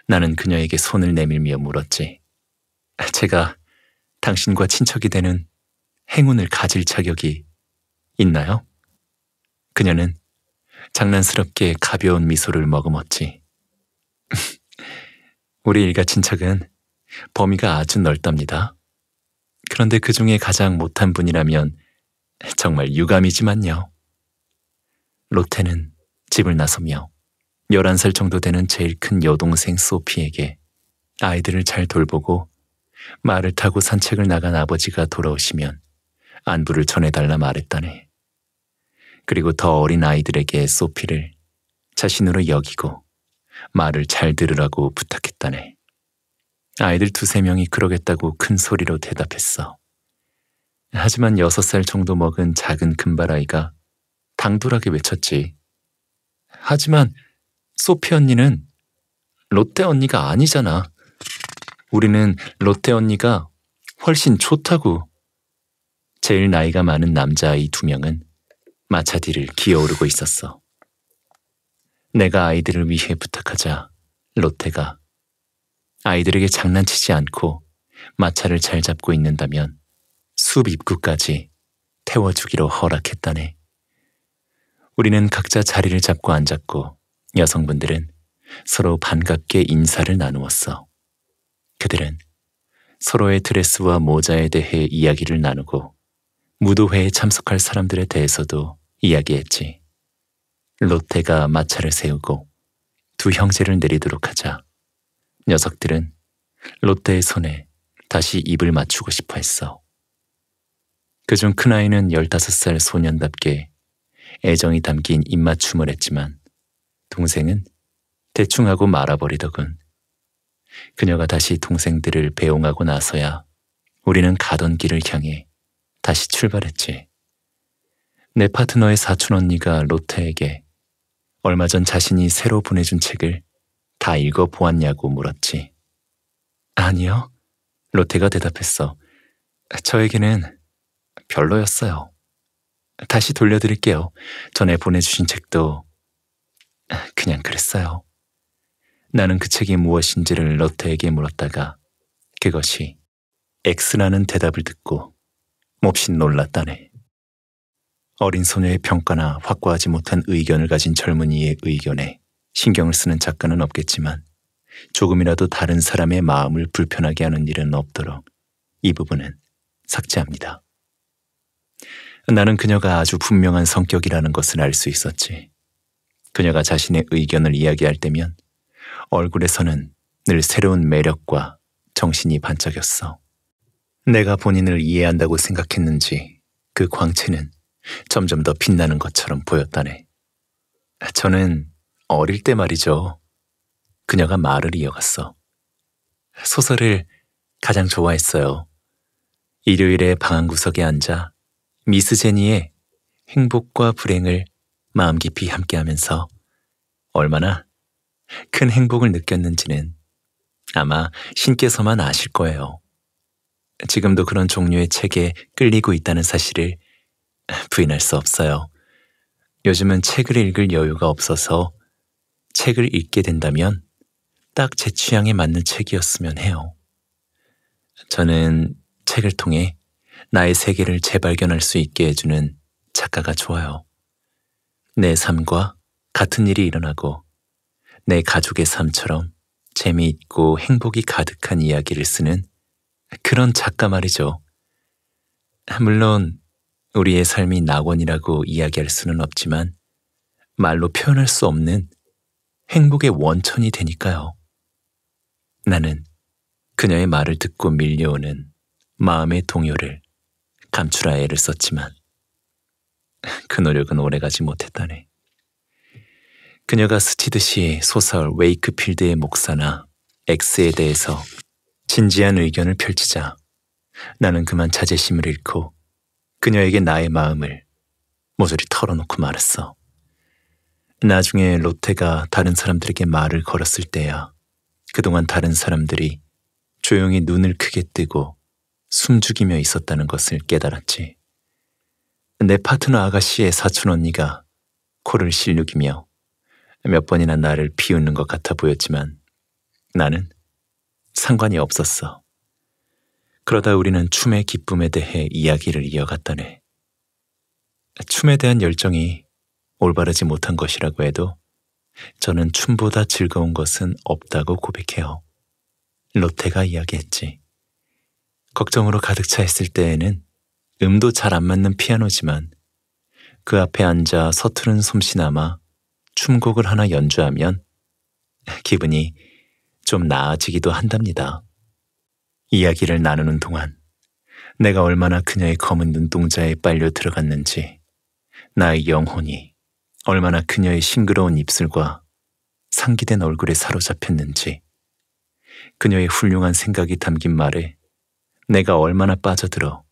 나는 그녀에게 손을 내밀며 물었지. 제가 당신과 친척이 되는 행운을 가질 자격이 있나요? 그녀는 장난스럽게 가벼운 미소를 머금었지. 우리 일가 친척은 범위가 아주 넓답니다. 그런데 그 중에 가장 못한 분이라면 정말 유감이지만요. 로테는 집을 나서며 11살 정도 되는 제일 큰 여동생 소피에게 아이들을 잘 돌보고 말을 타고 산책을 나간 아버지가 돌아오시면 안부를 전해달라 말했다네. 그리고 더 어린 아이들에게 소피를 자신으로 여기고 말을 잘 들으라고 부탁했다네. 아이들 두세 명이 그러겠다고 큰 소리로 대답했어. 하지만 여섯 살 정도 먹은 작은 금발아이가 당돌하게 외쳤지. 하지만 소피 언니는 롯데 언니가 아니잖아. 우리는 롯데 언니가 훨씬 좋다고. 제일 나이가 많은 남자아이 두 명은 마차 뒤를 기어오르고 있었어. 내가 아이들을 위해 부탁하자 로테가 아이들에게 장난치지 않고 마차를 잘 잡고 있는다면 숲 입구까지 태워주기로 허락했다네. 우리는 각자 자리를 잡고 앉았고 여성분들은 서로 반갑게 인사를 나누었어. 그들은 서로의 드레스와 모자에 대해 이야기를 나누고 무도회에 참석할 사람들에 대해서도 이야기했지. 롯데가 마차를 세우고 두 형제를 내리도록 하자 녀석들은 롯데의 손에 다시 입을 맞추고 싶어 했어. 그중 큰아이는 15살 소년답게 애정이 담긴 입맞춤을 했지만 동생은 대충 하고 말아버리더군. 그녀가 다시 동생들을 배웅하고 나서야 우리는 가던 길을 향해 다시 출발했지. 내 파트너의 사촌 언니가 로테에게 얼마 전 자신이 새로 보내준 책을 다 읽어보았냐고 물었지. 아니요. 로테가 대답했어. 저에게는 별로였어요. 다시 돌려드릴게요. 전에 보내주신 책도 그냥 그랬어요. 나는 그 책이 무엇인지를 로테에게 물었다가 그것이 X라는 대답을 듣고 몹시 놀랐다네. 어린 소녀의 평가나 확고하지 못한 의견을 가진 젊은이의 의견에 신경을 쓰는 작가는 없겠지만 조금이라도 다른 사람의 마음을 불편하게 하는 일은 없도록 이 부분은 삭제합니다. 나는 그녀가 아주 분명한 성격이라는 것을 알 수 있었지. 그녀가 자신의 의견을 이야기할 때면 얼굴에서는 늘 새로운 매력과 정신이 반짝였어. 내가 본인을 이해한다고 생각했는지 그 광채는 점점 더 빛나는 것처럼 보였다네. 저는 어릴 때 말이죠. 그녀가 말을 이어갔어. 소설을 가장 좋아했어요. 일요일에 방한 구석에 앉아 미스 제니의 행복과 불행을 마음 깊이 함께 하면서 얼마나 큰 행복을 느꼈는지는 아마 신께서만 아실 거예요. 지금도 그런 종류의 책에 끌리고 있다는 사실을 부인할 수 없어요. 요즘은 책을 읽을 여유가 없어서 책을 읽게 된다면 딱 제 취향에 맞는 책이었으면 해요. 저는 책을 통해 나의 세계를 재발견할 수 있게 해주는 작가가 좋아요. 내 삶과 같은 일이 일어나고 내 가족의 삶처럼 재미있고 행복이 가득한 이야기를 쓰는 그런 작가 말이죠. 물론 우리의 삶이 낙원이라고 이야기할 수는 없지만 말로 표현할 수 없는 행복의 원천이 되니까요. 나는 그녀의 말을 듣고 밀려오는 마음의 동요를 감추라 애를 썼지만 그 노력은 오래가지 못했다네. 그녀가 스치듯이 소설 웨이크필드의 목사나 엑스에 대해서 진지한 의견을 펼치자 나는 그만 자제심을 잃고 그녀에게 나의 마음을 모조리 털어놓고 말했어 나중에 로테가 다른 사람들에게 말을 걸었을 때야 그동안 다른 사람들이 조용히 눈을 크게 뜨고 숨죽이며 있었다는 것을 깨달았지. 내 파트너 아가씨의 사촌 언니가 코를 실룩이며 몇 번이나 나를 비웃는 것 같아 보였지만 나는 상관이 없었어. 그러다 우리는 춤의 기쁨에 대해 이야기를 이어갔다네 춤에 대한 열정이 올바르지 못한 것이라고 해도 저는 춤보다 즐거운 것은 없다고 고백해요. 로테가 이야기했지. 걱정으로 가득 차 있을 때에는 음도 잘 안 맞는 피아노지만 그 앞에 앉아 서투른 솜씨나마 춤곡을 하나 연주하면 기분이 좀 나아지기도 한답니다. 이야기를 나누는 동안 내가 얼마나 그녀의 검은 눈동자에 빨려 들어갔는지 나의 영혼이 얼마나 그녀의 싱그러운 입술과 상기된 얼굴에 사로잡혔는지 그녀의 훌륭한 생각이 담긴 말에 내가 얼마나 빠져들어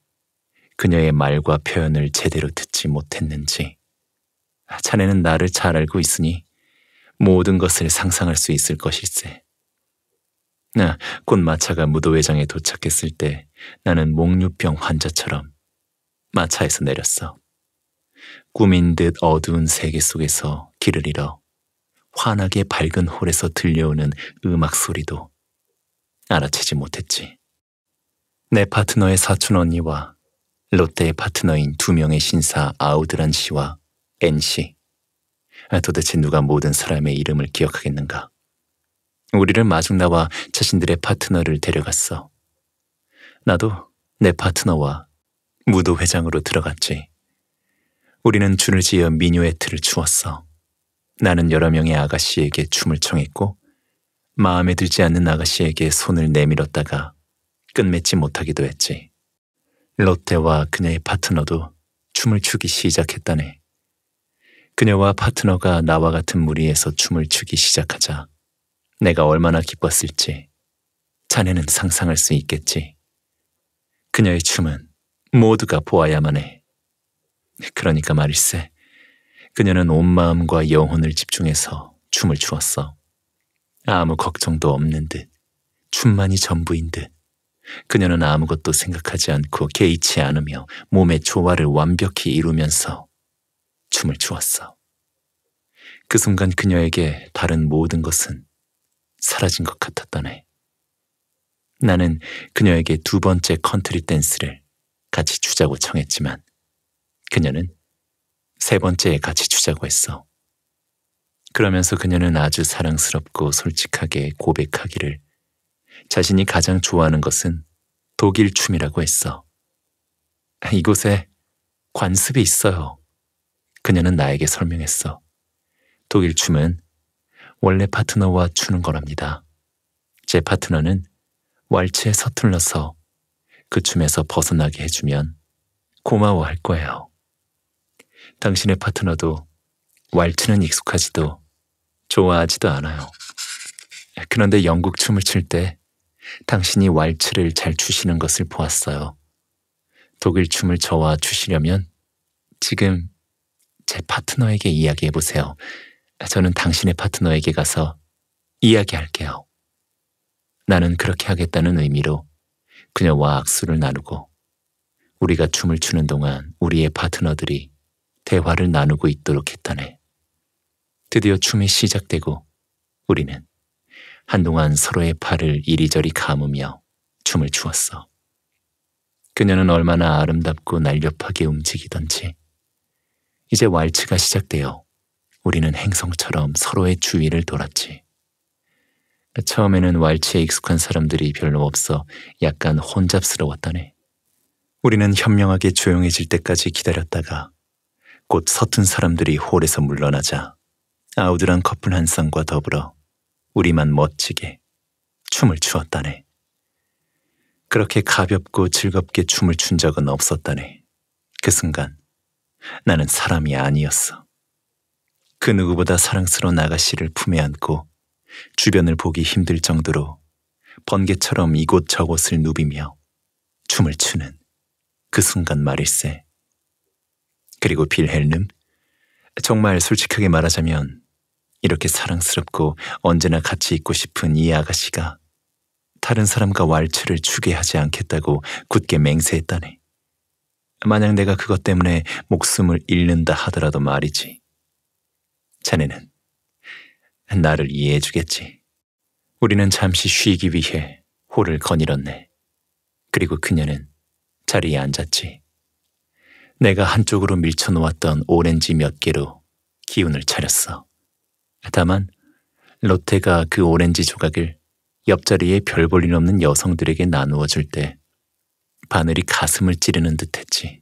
그녀의 말과 표현을 제대로 듣지 못했는지 자네는 나를 잘 알고 있으니 모든 것을 상상할 수 있을 것일세. 나, 곧 마차가 무도회장에 도착했을 때 나는 목류병 환자처럼 마차에서 내렸어. 꾸민 듯 어두운 세계 속에서 길을 잃어 환하게 밝은 홀에서 들려오는 음악 소리도 알아채지 못했지. 내 파트너의 사촌 언니와 롯데의 파트너인 두 명의 신사 아우드란 씨와 엔 씨. 아, 도대체 누가 모든 사람의 이름을 기억하겠는가? 우리를 마중 나와 자신들의 파트너를 데려갔어. 나도 내 파트너와 무도회장으로 들어갔지. 우리는 줄을 지어 미뉴에트를 추었어. 나는 여러 명의 아가씨에게 춤을 청했고 마음에 들지 않는 아가씨에게 손을 내밀었다가 끝맺지 못하기도 했지. 롯데와 그녀의 파트너도 춤을 추기 시작했다네. 그녀와 파트너가 나와 같은 무리에서 춤을 추기 시작하자 내가 얼마나 기뻤을지 자네는 상상할 수 있겠지. 그녀의 춤은 모두가 보아야만 해. 그러니까 말일세. 그녀는 온 마음과 영혼을 집중해서 춤을 추었어. 아무 걱정도 없는 듯, 춤만이 전부인 듯. 그녀는 아무것도 생각하지 않고 개의치 않으며 몸의 조화를 완벽히 이루면서 춤을 추었어. 그 순간 그녀에게 다른 모든 것은 사라진 것 같았다네. 나는 그녀에게 두 번째 컨트리 댄스를 같이 주자고 청했지만 그녀는 세 번째에 같이 주자고 했어. 그러면서 그녀는 아주 사랑스럽고 솔직하게 고백하기를 자신이 가장 좋아하는 것은 독일 춤이라고 했어. 이곳에 관습이 있어요. 그녀는 나에게 설명했어. 독일 춤은 원래 파트너와 추는 거랍니다. 제 파트너는 왈츠에 서툴러서 그 춤에서 벗어나게 해주면 고마워할 거예요. 당신의 파트너도 왈츠는 익숙하지도 좋아하지도 않아요. 그런데 영국 춤을 출 때 당신이 왈츠를 잘 추시는 것을 보았어요. 독일 춤을 저와 추시려면 지금 제 파트너에게 이야기해 보세요. 저는 당신의 파트너에게 가서 이야기할게요. 나는 그렇게 하겠다는 의미로 그녀와 악수를 나누고 우리가 춤을 추는 동안 우리의 파트너들이 대화를 나누고 있도록 했다네. 드디어 춤이 시작되고 우리는 한동안 서로의 팔을 이리저리 감으며 춤을 추었어. 그녀는 얼마나 아름답고 날렵하게 움직이던지 이제 왈츠가 시작되어 우리는 행성처럼 서로의 주위를 돌았지. 처음에는 왈츠에 익숙한 사람들이 별로 없어 약간 혼잡스러웠다네. 우리는 현명하게 조용해질 때까지 기다렸다가 곧 서툰 사람들이 홀에서 물러나자 아우드란 커플 한 쌍과 더불어 우리만 멋지게 춤을 추었다네. 그렇게 가볍고 즐겁게 춤을 춘 적은 없었다네. 그 순간 나는 사람이 아니었어. 그 누구보다 사랑스러운 아가씨를 품에 안고 주변을 보기 힘들 정도로 번개처럼 이곳 저곳을 누비며 춤을 추는 그 순간 말일세. 그리고 빌헬름? 정말 솔직하게 말하자면 이렇게 사랑스럽고 언제나 같이 있고 싶은 이 아가씨가 다른 사람과 왈츠를 추게 하지 않겠다고 굳게 맹세했다네. 만약 내가 그것 때문에 목숨을 잃는다 하더라도 말이지. 자네는 나를 이해해 주겠지. 우리는 잠시 쉬기 위해 홀을 거닐었네. 그리고 그녀는 자리에 앉았지. 내가 한쪽으로 밀쳐놓았던 오렌지 몇 개로 기운을 차렸어. 다만 롯데가 그 오렌지 조각을 옆자리에 별 볼일 없는 여성들에게 나누어 줄 때 바늘이 가슴을 찌르는 듯했지.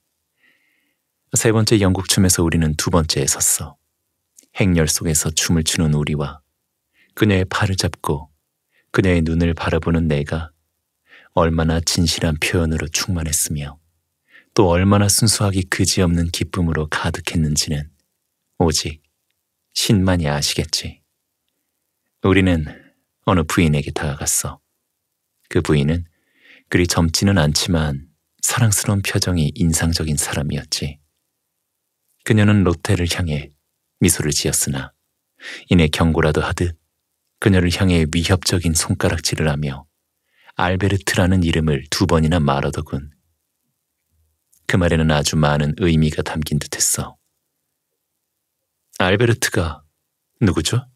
세 번째 영국춤에서 우리는 두 번째에 섰어. 행렬 속에서 춤을 추는 우리와 그녀의 팔을 잡고 그녀의 눈을 바라보는 내가 얼마나 진실한 표현으로 충만했으며 또 얼마나 순수하기 그지없는 기쁨으로 가득했는지는 오직 신만이 아시겠지. 우리는 어느 부인에게 다가갔어. 그 부인은 그리 젊지는 않지만 사랑스러운 표정이 인상적인 사람이었지. 그녀는 롯데를 향해 미소를 지었으나 이내 경고라도 하듯 그녀를 향해 위협적인 손가락질을 하며 알베르트라는 이름을 두 번이나 말하더군. 그 말에는 아주 많은 의미가 담긴 듯했어. 알베르트가 누구죠?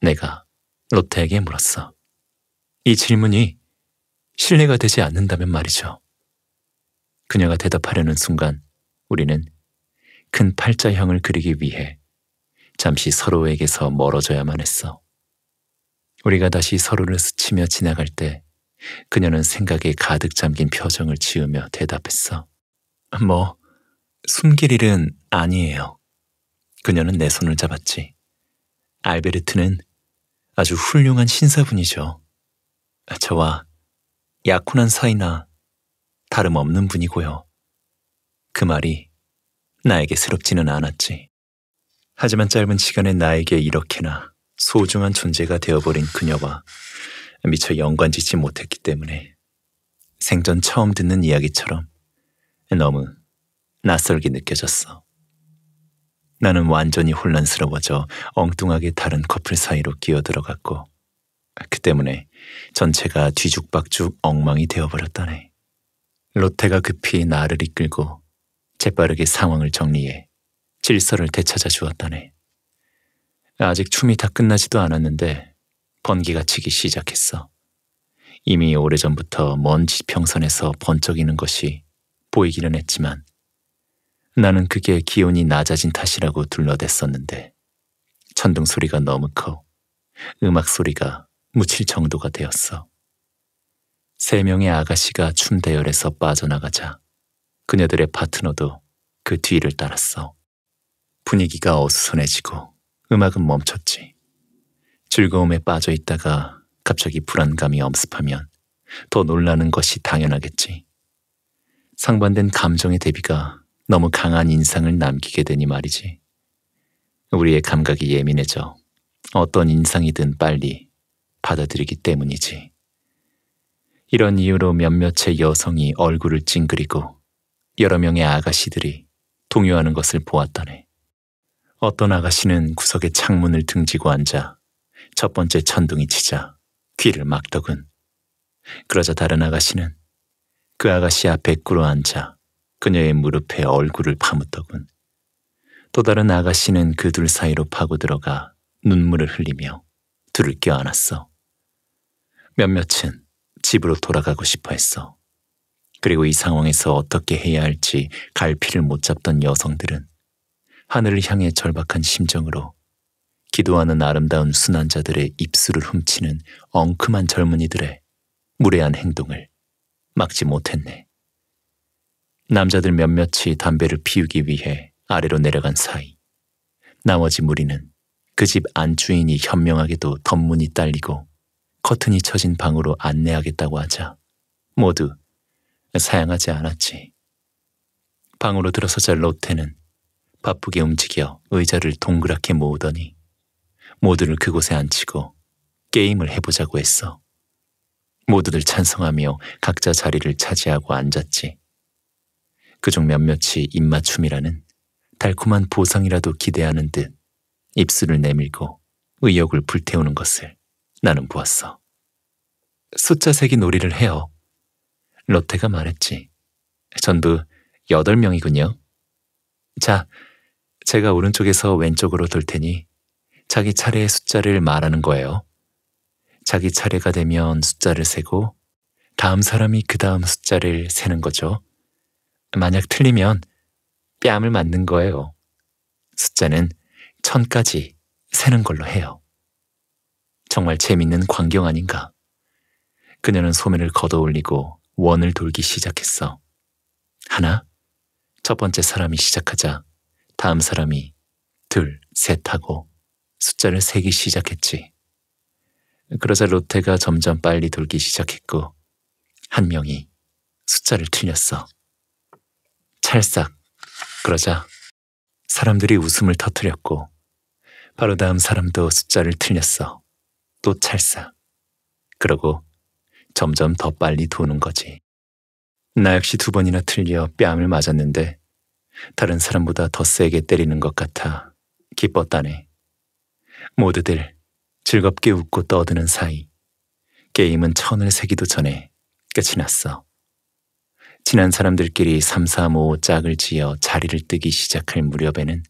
내가 로테에게 물었어. 이 질문이 신뢰가 되지 않는다면 말이죠. 그녀가 대답하려는 순간 우리는 큰 팔자형을 그리기 위해 잠시 서로에게서 멀어져야만 했어. 우리가 다시 서로를 스치며 지나갈 때 그녀는 생각에 가득 잠긴 표정을 지으며 대답했어. 뭐, 숨길 일은 아니에요. 그녀는 내 손을 잡았지. 알베르트는 아주 훌륭한 신사분이죠. 저와 약혼한 사이나 다름없는 분이고요. 그 말이 나에게 새롭지는 않았지. 하지만 짧은 시간에 나에게 이렇게나 소중한 존재가 되어버린 그녀와 미처 연관짓지 못했기 때문에 생전 처음 듣는 이야기처럼 너무 낯설게 느껴졌어. 나는 완전히 혼란스러워져 엉뚱하게 다른 커플 사이로 끼어들어갔고 그 때문에 전체가 뒤죽박죽 엉망이 되어버렸다네. 로테가 급히 나를 이끌고 재빠르게 상황을 정리해 질서를 되찾아 주었다네. 아직 춤이 다 끝나지도 않았는데 번개가 치기 시작했어. 이미 오래전부터 먼 지평선에서 번쩍이는 것이 보이기는 했지만 나는 그게 기온이 낮아진 탓이라고 둘러댔었는데 천둥 소리가 너무 커 음악 소리가 묻힐 정도가 되었어. 세 명의 아가씨가 춤 대열에서 빠져나가자 그녀들의 파트너도 그 뒤를 따랐어. 분위기가 어수선해지고 음악은 멈췄지. 즐거움에 빠져 있다가 갑자기 불안감이 엄습하면 더 놀라는 것이 당연하겠지. 상반된 감정의 대비가 너무 강한 인상을 남기게 되니 말이지. 우리의 감각이 예민해져 어떤 인상이든 빨리 받아들이기 때문이지. 이런 이유로 몇몇의 여성이 얼굴을 찡그리고 여러 명의 아가씨들이 동요하는 것을 보았다네. 어떤 아가씨는 구석에 창문을 등지고 앉아 첫 번째 천둥이 치자 귀를 막더군. 그러자 다른 아가씨는 그 아가씨 앞에 꿇어 앉아 그녀의 무릎에 얼굴을 파묻더군. 또 다른 아가씨는 그 둘 사이로 파고 들어가 눈물을 흘리며 둘을 껴안았어. 몇몇은 집으로 돌아가고 싶어 했어. 그리고 이 상황에서 어떻게 해야 할지 갈피를 못 잡던 여성들은 하늘을 향해 절박한 심정으로 기도하는 아름다운 순환자들의 입술을 훔치는 엉큼한 젊은이들의 무례한 행동을 막지 못했네. 남자들 몇몇이 담배를 피우기 위해 아래로 내려간 사이 나머지 무리는 그 집 안주인이 현명하게도 덧문이 딸리고 커튼이 쳐진 방으로 안내하겠다고 하자 모두 사양하지 않았지. 방으로 들어서자 로테는 바쁘게 움직여 의자를 동그랗게 모으더니 모두를 그곳에 앉히고 게임을 해보자고 했어. 모두들 찬성하며 각자 자리를 차지하고 앉았지. 그중 몇몇이 입맞춤이라는 달콤한 보상이라도 기대하는 듯 입술을 내밀고 의욕을 불태우는 것을 나는 보았어. 숫자세기 놀이를 해요. 롯데가 말했지. 전부 여덟 명이군요. 자, 제가 오른쪽에서 왼쪽으로 돌 테니 자기 차례의 숫자를 말하는 거예요. 자기 차례가 되면 숫자를 세고 다음 사람이 그 다음 숫자를 세는 거죠. 만약 틀리면 뺨을 맞는 거예요. 숫자는 천까지 세는 걸로 해요. 정말 재밌는 광경 아닌가? 그녀는 소매를 걷어 올리고 원을 돌기 시작했어. 하나, 첫 번째 사람이 시작하자 다음 사람이 둘, 셋 하고 숫자를 세기 시작했지. 그러자 로테가 점점 빨리 돌기 시작했고 한 명이 숫자를 틀렸어. 찰싹 그러자 사람들이 웃음을 터뜨렸고 바로 다음 사람도 숫자를 틀렸어. 또 찰싹. 그러고 점점 더 빨리 도는 거지. 나 역시 두 번이나 틀려 뺨을 맞았는데 다른 사람보다 더 세게 때리는 것 같아 기뻤다네. 모두들 즐겁게 웃고 떠드는 사이 게임은 천을 세기도 전에 끝이 났어. 친한 사람들끼리 삼삼오오 짝을 지어 자리를 뜨기 시작할 무렵에는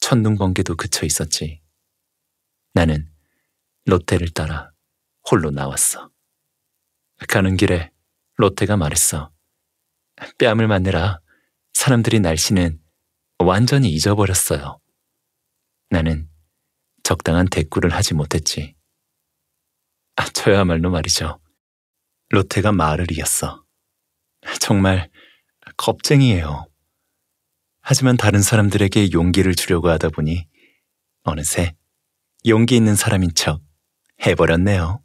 천둥 번개도 그쳐 있었지. 나는 롯데를 따라 홀로 나왔어. 가는 길에 롯데가 말했어. 뺨을 만내라. 사람들이 날씨는 완전히 잊어버렸어요. 나는 적당한 대꾸를 하지 못했지. 아, 저야말로 말이죠. 롯데가 말을 이었어. 정말 겁쟁이에요. 하지만 다른 사람들에게 용기를 주려고 하다 보니 어느새 용기 있는 사람인 척 해버렸네요.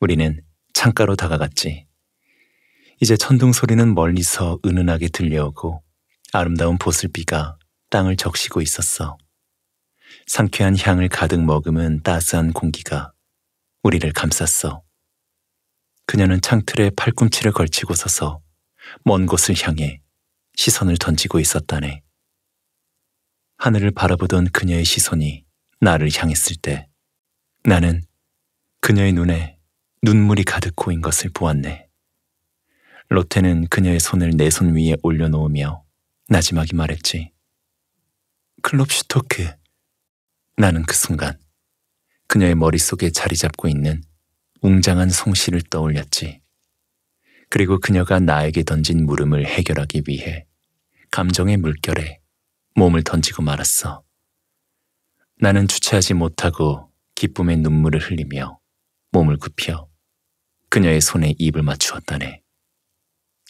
우리는 창가로 다가갔지. 이제 천둥 소리는 멀리서 은은하게 들려오고 아름다운 보슬비가 땅을 적시고 있었어. 상쾌한 향을 가득 머금은 따스한 공기가 우리를 감쌌어. 그녀는 창틀에 팔꿈치를 걸치고 서서 먼 곳을 향해 시선을 던지고 있었다네. 하늘을 바라보던 그녀의 시선이 나를 향했을 때 나는 그녀의 눈에 눈물이 가득 고인 것을 보았네. 로테는 그녀의 손을 내 손 위에 올려놓으며 나지막이 말했지. 클럽 슈토크. 나는 그 순간 그녀의 머릿속에 자리 잡고 있는 웅장한 송씨를 떠올렸지. 그리고 그녀가 나에게 던진 물음을 해결하기 위해 감정의 물결에 몸을 던지고 말았어. 나는 주체하지 못하고 기쁨의 눈물을 흘리며 몸을 굽혀 그녀의 손에 입을 맞추었다네.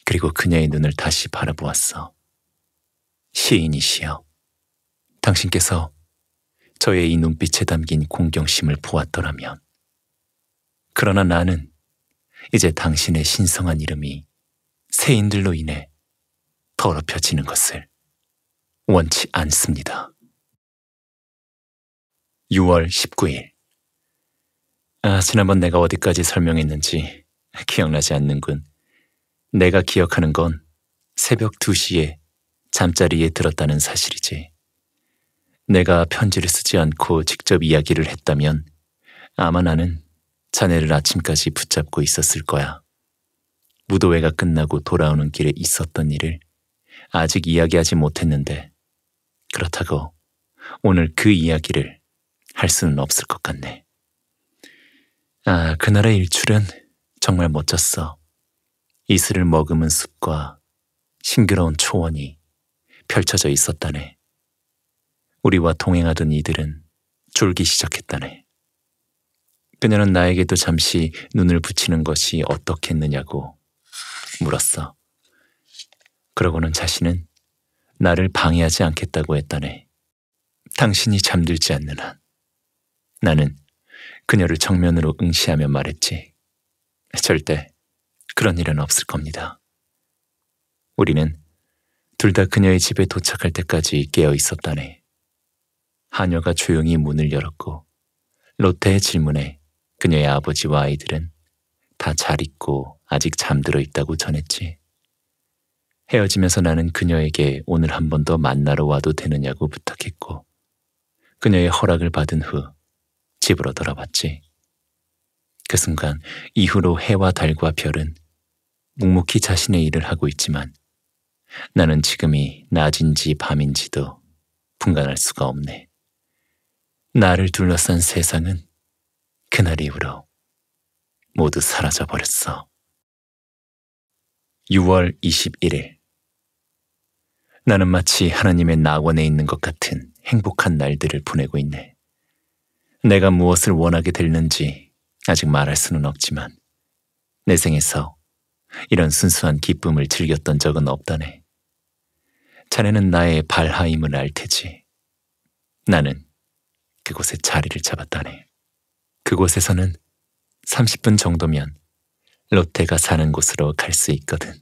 그리고 그녀의 눈을 다시 바라보았어. 시인이시여, 당신께서 저의 이 눈빛에 담긴 공경심을 보았더라면. 그러나 나는 이제 당신의 신성한 이름이 세인들로 인해 더럽혀지는 것을 원치 않습니다. 6월 19일 아, 지난번 내가 어디까지 설명했는지 기억나지 않는군. 내가 기억하는 건 새벽 2시에 잠자리에 들었다는 사실이지. 내가 편지를 쓰지 않고 직접 이야기를 했다면 아마 나는 자네를 아침까지 붙잡고 있었을 거야. 무도회가 끝나고 돌아오는 길에 있었던 일을 아직 이야기하지 못했는데 그렇다고 오늘 그 이야기를 할 수는 없을 것 같네. 아, 그날의 일출은 정말 멋졌어. 이슬을 머금은 숲과 신그러운 초원이 펼쳐져 있었다네. 우리와 동행하던 이들은 졸기 시작했다네. 그녀는 나에게도 잠시 눈을 붙이는 것이 어떻겠느냐고 물었어. 그러고는 자신은 나를 방해하지 않겠다고 했다네. 당신이 잠들지 않는 한 나는 그녀를 정면으로 응시하며 말했지. 절대 그런 일은 없을 겁니다. 우리는 둘 다 그녀의 집에 도착할 때까지 깨어 있었다네. 하녀가 조용히 문을 열었고 로테의 질문에 그녀의 아버지와 아이들은 다 잘 있고 아직 잠들어 있다고 전했지. 헤어지면서 나는 그녀에게 오늘 한 번 더 만나러 와도 되느냐고 부탁했고 그녀의 허락을 받은 후 집으로 돌아왔지. 그 순간 이후로 해와 달과 별은 묵묵히 자신의 일을 하고 있지만 나는 지금이 낮인지 밤인지도 분간할 수가 없네. 나를 둘러싼 세상은 그날 이후로 모두 사라져 버렸어. 6월 21일 나는 마치 하나님의 낙원에 있는 것 같은 행복한 날들을 보내고 있네. 내가 무엇을 원하게 될는지 아직 말할 수는 없지만 내 생에서 이런 순수한 기쁨을 즐겼던 적은 없다네. 자네는 나의 발하임을 알 테지. 나는 그곳에 자리를 잡았다네. 그곳에서는 30분 정도면 롯데가 사는 곳으로 갈 수 있거든.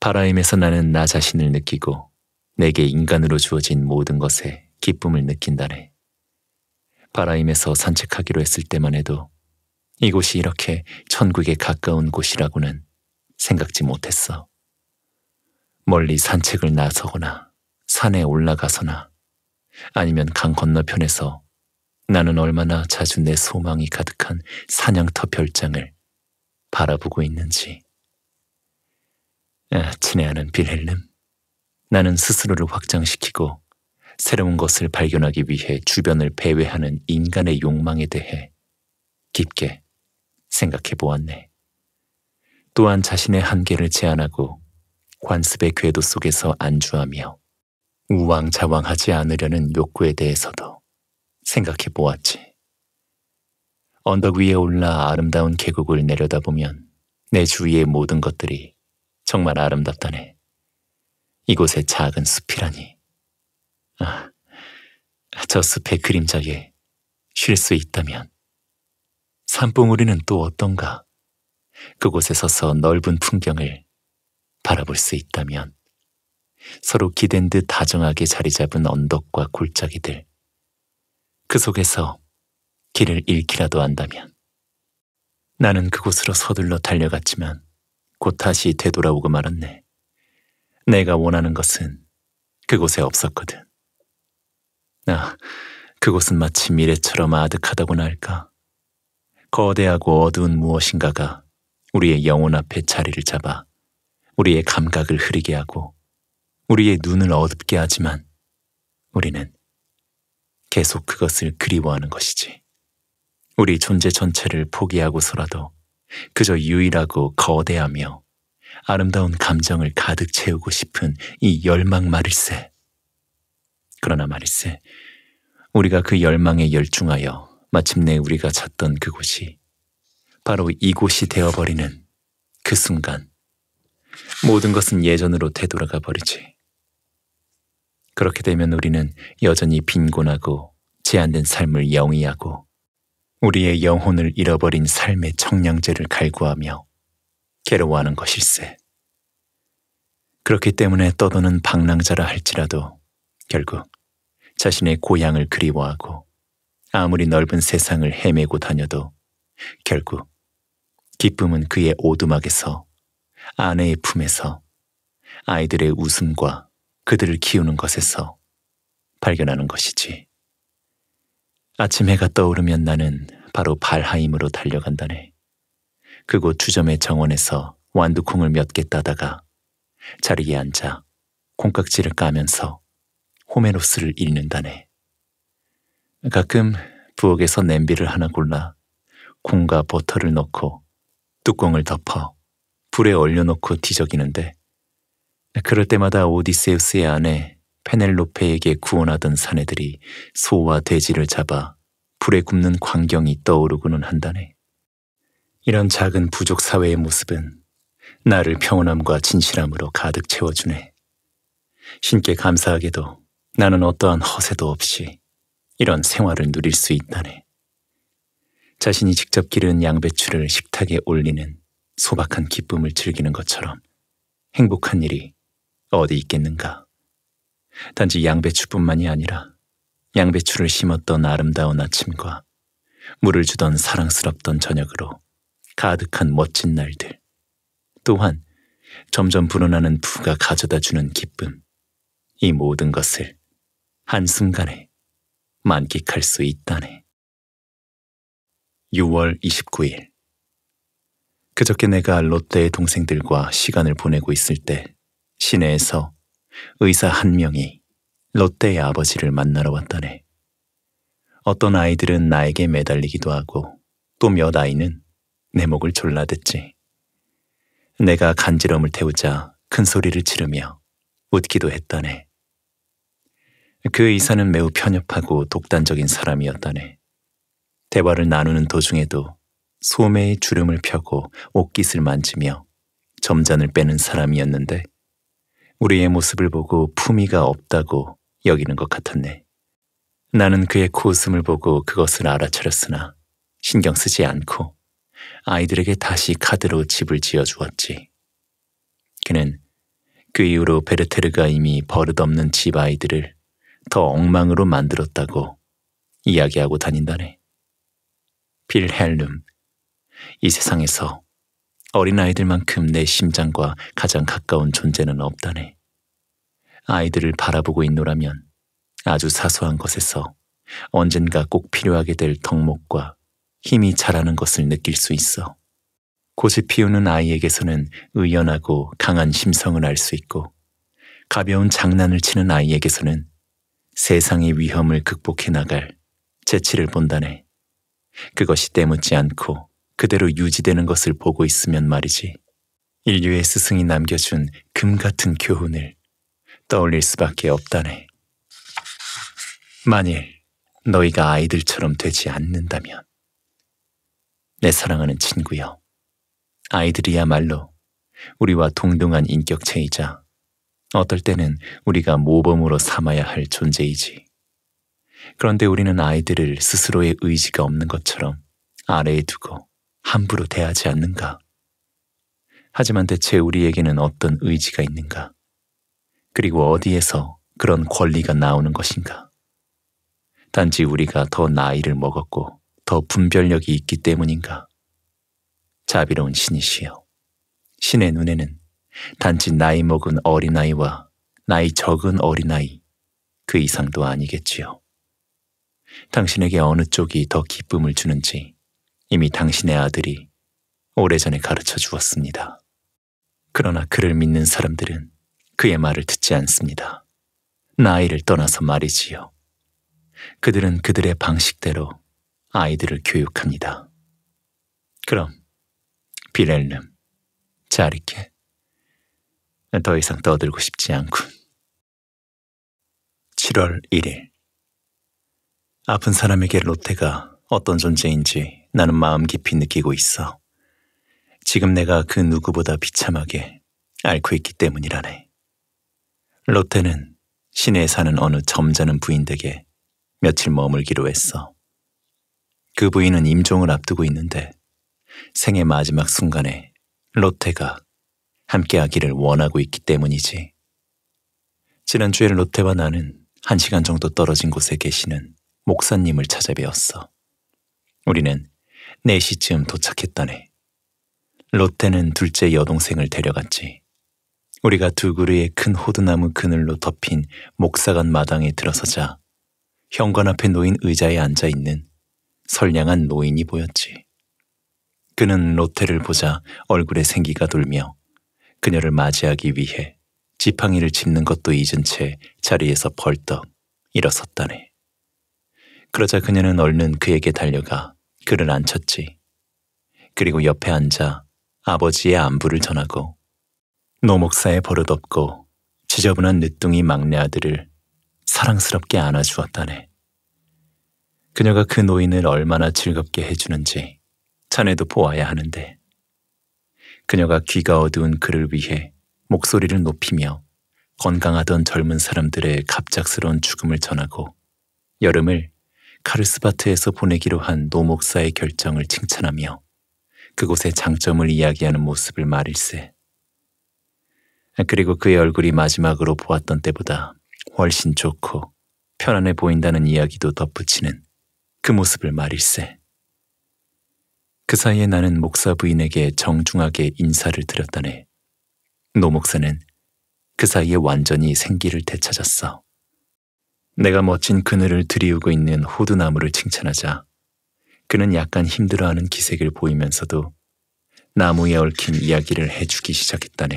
바라임에서 나는 나 자신을 느끼고 내게 인간으로 주어진 모든 것에 기쁨을 느낀다네. 바라임에서 산책하기로 했을 때만 해도 이곳이 이렇게 천국에 가까운 곳이라고는 생각지 못했어. 멀리 산책을 나서거나 산에 올라가서나 아니면 강 건너편에서 나는 얼마나 자주 내 소망이 가득한 사냥터 별장을 바라보고 있는지. 아, 친애하는 빌헬름, 나는 스스로를 확장시키고 새로운 것을 발견하기 위해 주변을 배회하는 인간의 욕망에 대해 깊게 생각해 보았네. 또한 자신의 한계를 제안하고 관습의 궤도 속에서 안주하며 우왕좌왕하지 않으려는 욕구에 대해서도 생각해 보았지. 언덕 위에 올라 아름다운 계곡을 내려다보면 내 주위의 모든 것들이 정말 아름답다네. 이곳의 작은 숲이라니. 저 숲의 그림자에 쉴 수 있다면 산봉우리는 또 어떤가? 그곳에 서서 넓은 풍경을 바라볼 수 있다면 서로 기댄 듯 다정하게 자리 잡은 언덕과 골짜기들 그 속에서 길을 잃기라도 한다면 나는 그곳으로 서둘러 달려갔지만 곧 다시 되돌아오고 말았네. 내가 원하는 것은 그곳에 없었거든. 아, 그곳은 마치 미래처럼 아득하다고나 할까. 거대하고 어두운 무엇인가가 우리의 영혼 앞에 자리를 잡아 우리의 감각을 흐리게 하고 우리의 눈을 어둡게 하지만 우리는 계속 그것을 그리워하는 것이지. 우리 존재 전체를 포기하고서라도 그저 유일하고 거대하며 아름다운 감정을 가득 채우고 싶은 이 열망 말일세. 그러나 말이세, 우리가 그 열망에 열중하여 마침내 우리가 찾던 그곳이 바로 이곳이 되어버리는 그 순간 모든 것은 예전으로 되돌아가 버리지. 그렇게 되면 우리는 여전히 빈곤하고 제한된 삶을 영위하고 우리의 영혼을 잃어버린 삶의 청량제를 갈구하며 괴로워하는 것일세. 그렇기 때문에 떠도는 방랑자라 할지라도 결국 자신의 고향을 그리워하고 아무리 넓은 세상을 헤매고 다녀도 결국 기쁨은 그의 오두막에서 아내의 품에서 아이들의 웃음과 그들을 키우는 것에서 발견하는 것이지. 아침 해가 떠오르면 나는 바로 발하임으로 달려간다네. 그곳 주점의 정원에서 완두콩을 몇 개 따다가 자리에 앉아 콩깍지를 까면서 호메노스를 읽는다네. 가끔 부엌에서 냄비를 하나 골라 콩과 버터를 넣고 뚜껑을 덮어 불에 얼려놓고 뒤적이는데 그럴 때마다 오디세우스의 아내 페넬로페에게 구원하던 사내들이 소와 돼지를 잡아 불에 굽는 광경이 떠오르고는 한다네. 이런 작은 부족 사회의 모습은 나를 평온함과 진실함으로 가득 채워주네. 신께 감사하게도 나는 어떠한 허세도 없이 이런 생활을 누릴 수 있다네. 자신이 직접 기른 양배추를 식탁에 올리는 소박한 기쁨을 즐기는 것처럼 행복한 일이 어디 있겠는가. 단지 양배추뿐만이 아니라 양배추를 심었던 아름다운 아침과 물을 주던 사랑스럽던 저녁으로 가득한 멋진 날들, 또한 점점 불어나는 부가 가져다 주는 기쁨, 이 모든 것을 한순간에 만끽할 수 있다네. 6월 29일 그저께 내가 롯데의 동생들과 시간을 보내고 있을 때 시내에서 의사 한 명이 롯데의 아버지를 만나러 왔다네. 어떤 아이들은 나에게 매달리기도 하고 또 몇 아이는 내 목을 졸라댔지. 내가 간지럼을 태우자 큰 소리를 지르며 웃기도 했다네. 그의사는 매우 편협하고 독단적인 사람이었다네. 대화를 나누는 도중에도 소매의 주름을 펴고 옷깃을 만지며 점잔을 빼는 사람이었는데 우리의 모습을 보고 품위가 없다고 여기는 것 같았네. 나는 그의 코웃음을 보고 그것을 알아차렸으나 신경 쓰지 않고 아이들에게 다시 카드로 집을 지어 주었지. 그는 그 이후로 베르테르가 이미 버릇없는 집 아이들을 더 엉망으로 만들었다고 이야기하고 다닌다네. 빌헬름. 이 세상에서 어린아이들만큼 내 심장과 가장 가까운 존재는 없다네. 아이들을 바라보고 있노라면 아주 사소한 것에서 언젠가 꼭 필요하게 될 덕목과 힘이 자라는 것을 느낄 수 있어. 꽃을 피우는 아이에게서는 의연하고 강한 심성을 알 수 있고 가벼운 장난을 치는 아이에게서는 세상의 위험을 극복해 나갈 재치를 본다네. 그것이 때묻지 않고 그대로 유지되는 것을 보고 있으면 말이지. 인류의 스승이 남겨준 금 같은 교훈을 떠올릴 수밖에 없다네. 만일 너희가 아이들처럼 되지 않는다면 내 사랑하는 친구여 아이들이야말로 우리와 동등한 인격체이자 어떨 때는 우리가 모범으로 삼아야 할 존재이지. 그런데 우리는 아이들을 스스로의 의지가 없는 것처럼 아래에 두고 함부로 대하지 않는가? 하지만 대체 우리에게는 어떤 의지가 있는가? 그리고 어디에서 그런 권리가 나오는 것인가? 단지 우리가 더 나이를 먹었고 더 분별력이 있기 때문인가? 자비로운 신이시여. 신의 눈에는 단지 나이 먹은 어린아이와 나이 적은 어린아이 그 이상도 아니겠지요. 당신에게 어느 쪽이 더 기쁨을 주는지 이미 당신의 아들이 오래전에 가르쳐 주었습니다. 그러나 그를 믿는 사람들은 그의 말을 듣지 않습니다. 나이를 떠나서 말이지요. 그들은 그들의 방식대로 아이들을 교육합니다. 그럼 비렐름, 자리케, 더 이상 떠들고 싶지 않군. 7월 1일. 아픈 사람에게 롯테가 어떤 존재인지 나는 마음 깊이 느끼고 있어. 지금 내가 그 누구보다 비참하게 앓고 있기 때문이라네. 롯테는 시내에 사는 어느 점잖은 부인댁에 며칠 머물기로 했어. 그 부인은 임종을 앞두고 있는데 생의 마지막 순간에 롯테가 함께하기를 원하고 있기 때문이지. 지난주에 롯데와 나는 한 시간 정도 떨어진 곳에 계시는 목사님을 찾아뵈었어. 우리는 4시쯤 도착했다네. 롯데는 둘째 여동생을 데려갔지. 우리가 두 그루의 큰 호두나무 그늘로 덮인 목사관 마당에 들어서자 현관 앞에 놓인 의자에 앉아 있는 선량한 노인이 보였지. 그는 롯데를 보자 얼굴에 생기가 돌며 그녀를 맞이하기 위해 지팡이를 짚는 것도 잊은 채 자리에서 벌떡 일어섰다네. 그러자 그녀는 얼른 그에게 달려가 그를 앉혔지. 그리고 옆에 앉아 아버지의 안부를 전하고 노목사의 버릇없고 지저분한 늦둥이 막내 아들을 사랑스럽게 안아주었다네. 그녀가 그 노인을 얼마나 즐겁게 해주는지 자네도 보아야 하는데 그녀가 귀가 어두운 그를 위해 목소리를 높이며 건강하던 젊은 사람들의 갑작스러운 죽음을 전하고 여름을 카르스바트에서 보내기로 한 노목사의 결정을 칭찬하며 그곳의 장점을 이야기하는 모습을 말일세. 그리고 그의 얼굴이 마지막으로 보았던 때보다 훨씬 좋고 편안해 보인다는 이야기도 덧붙이는 그 모습을 말일세. 그 사이에 나는 목사 부인에게 정중하게 인사를 드렸다네노 목사는 그 사이에 완전히 생기를 되찾았어. 내가 멋진 그늘을 들이우고 있는 호두나무를 칭찬하자 그는 약간 힘들어하는 기색을 보이면서도 나무에 얽힌 이야기를 해주기 시작했다네.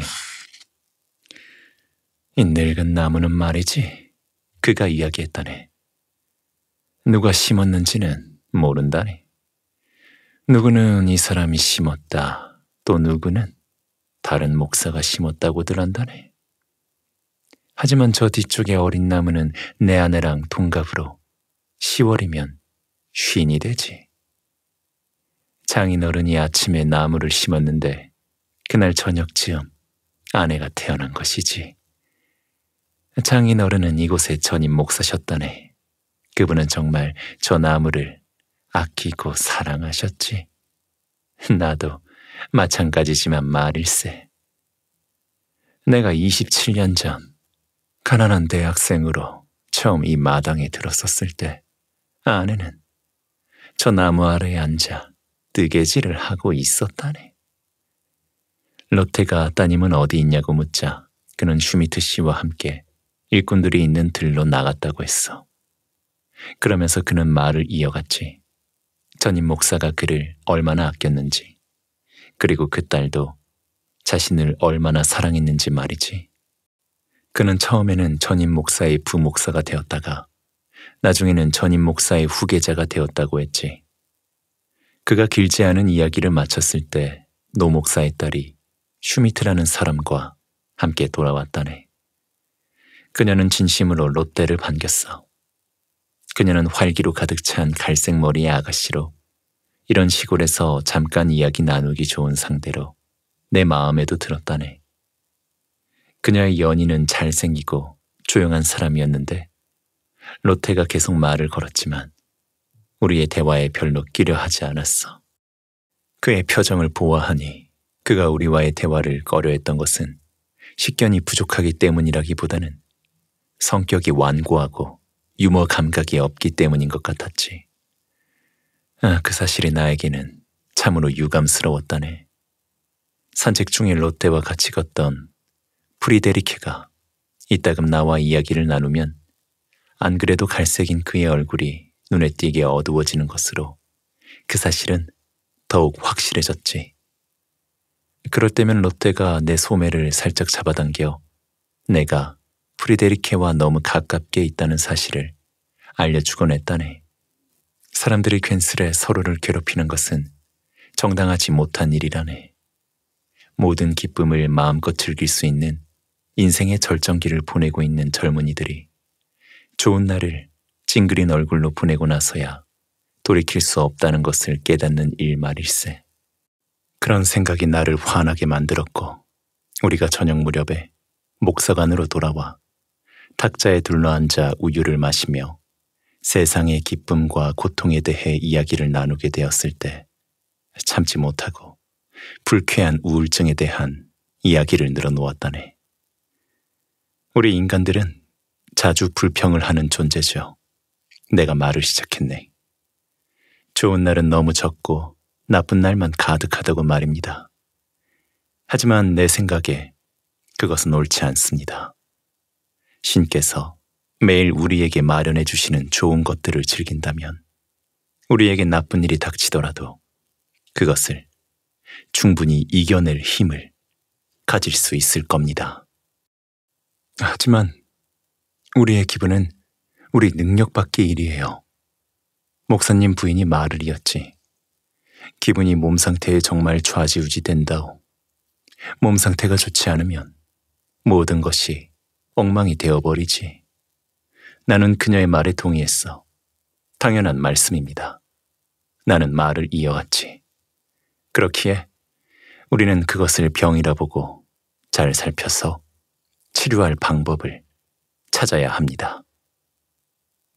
이 늙은 나무는 말이지 그가 이야기했다네. 누가 심었는지는 모른다네. 누구는 이 사람이 심었다. 또 누구는 다른 목사가 심었다고들 한다네. 하지만 저 뒤쪽의 어린 나무는 내 아내랑 동갑으로 10월이면 쉰이 되지. 장인 어른이 아침에 나무를 심었는데 그날 저녁쯤 아내가 태어난 것이지. 장인 어른은 이곳의 전임 목사셨다네. 그분은 정말 저 나무를 아끼고 사랑하셨지. 나도 마찬가지지만 말일세. 내가 27년 전 가난한 대학생으로 처음 이 마당에 들어섰을 때 아내는 저 나무 아래에 앉아 뜨개질을 하고 있었다네. 로테가 따님은 어디 있냐고 묻자 그는 슈미트 씨와 함께 일꾼들이 있는 들로 나갔다고 했어. 그러면서 그는 말을 이어갔지. 전임 목사가 그를 얼마나 아꼈는지, 그리고 그 딸도 자신을 얼마나 사랑했는지 말이지. 그는 처음에는 전임 목사의 부목사가 되었다가 나중에는 전임 목사의 후계자가 되었다고 했지. 그가 길지 않은 이야기를 마쳤을 때 노 목사의 딸이 슈미트라는 사람과 함께 돌아왔다네. 그녀는 진심으로 롯데를 반겼어. 그녀는 활기로 가득 찬 갈색 머리의 아가씨로 이런 시골에서 잠깐 이야기 나누기 좋은 상대로 내 마음에도 들었다네. 그녀의 연인은 잘생기고 조용한 사람이었는데 로테가 계속 말을 걸었지만 우리의 대화에 별로 끼려 하지 않았어. 그의 표정을 보아하니 그가 우리와의 대화를 꺼려했던 것은 식견이 부족하기 때문이라기보다는 성격이 완고하고 유머 감각이 없기 때문인 것 같았지. 아, 그 사실이 나에게는 참으로 유감스러웠다네. 산책 중에 롯데와 같이 걷던 프리데리케가 이따금 나와 이야기를 나누면 안 그래도 갈색인 그의 얼굴이 눈에 띄게 어두워지는 것으로 그 사실은 더욱 확실해졌지. 그럴 때면 롯데가 내 소매를 살짝 잡아당겨 내가 프리데리케와 너무 가깝게 있다는 사실을 알려주곤 했다네. 사람들이 괜스레 서로를 괴롭히는 것은 정당하지 못한 일이라네. 모든 기쁨을 마음껏 즐길 수 있는 인생의 절정기를 보내고 있는 젊은이들이 좋은 날을 찡그린 얼굴로 보내고 나서야 돌이킬 수 없다는 것을 깨닫는 일말일세. 그런 생각이 나를 화나게 만들었고 우리가 저녁 무렵에 목사관으로 돌아와 탁자에 둘러앉아 우유를 마시며 세상의 기쁨과 고통에 대해 이야기를 나누게 되었을 때 참지 못하고 불쾌한 우울증에 대한 이야기를 늘어놓았다네. 우리 인간들은 자주 불평을 하는 존재죠. 내가 말을 시작했네. 좋은 날은 너무 적고 나쁜 날만 가득하다고 말입니다. 하지만 내 생각에 그것은 옳지 않습니다. 신께서 매일 우리에게 마련해 주시는 좋은 것들을 즐긴다면 우리에게 나쁜 일이 닥치더라도 그것을 충분히 이겨낼 힘을 가질 수 있을 겁니다. 하지만 우리의 기분은 우리 능력 밖의 일이에요. 목사님 부인이 말을 이었지. 기분이 몸 상태에 정말 좌지우지 된다오. 몸 상태가 좋지 않으면 모든 것이 엉망이 되어버리지. 나는 그녀의 말에 동의했어. 당연한 말씀입니다. 나는 말을 이어갔지. 그렇기에 우리는 그것을 병이라 보고 잘 살펴서 치료할 방법을 찾아야 합니다.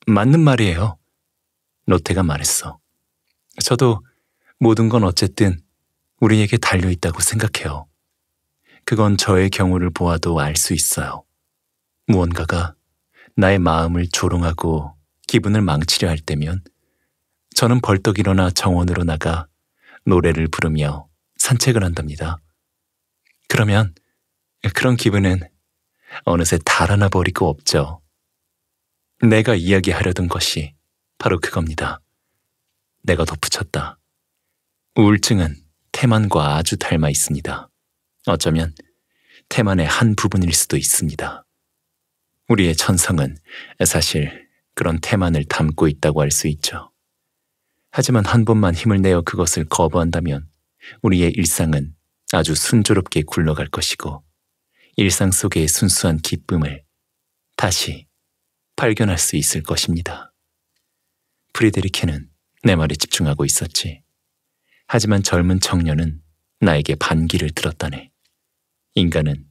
맞는 말이에요. 노태가 말했어. 저도 모든 건 어쨌든 우리에게 달려있다고 생각해요. 그건 저의 경우를 보아도 알 수 있어요. 무언가가 나의 마음을 조롱하고 기분을 망치려 할 때면 저는 벌떡 일어나 정원으로 나가 노래를 부르며 산책을 한답니다. 그러면 그런 기분은 어느새 달아나 버리고 없죠. 내가 이야기하려던 것이 바로 그겁니다. 내가 덧붙였다. 우울증은 태만과 아주 닮아 있습니다. 어쩌면 태만의 한 부분일 수도 있습니다. 우리의 천성은 사실 그런 태만을 담고 있다고 할 수 있죠. 하지만 한 번만 힘을 내어 그것을 거부한다면 우리의 일상은 아주 순조롭게 굴러갈 것이고 일상 속의 순수한 기쁨을 다시 발견할 수 있을 것입니다. 프리데리케는 내 말에 집중하고 있었지. 하지만 젊은 청년은 나에게 반기를 들었다네. 인간은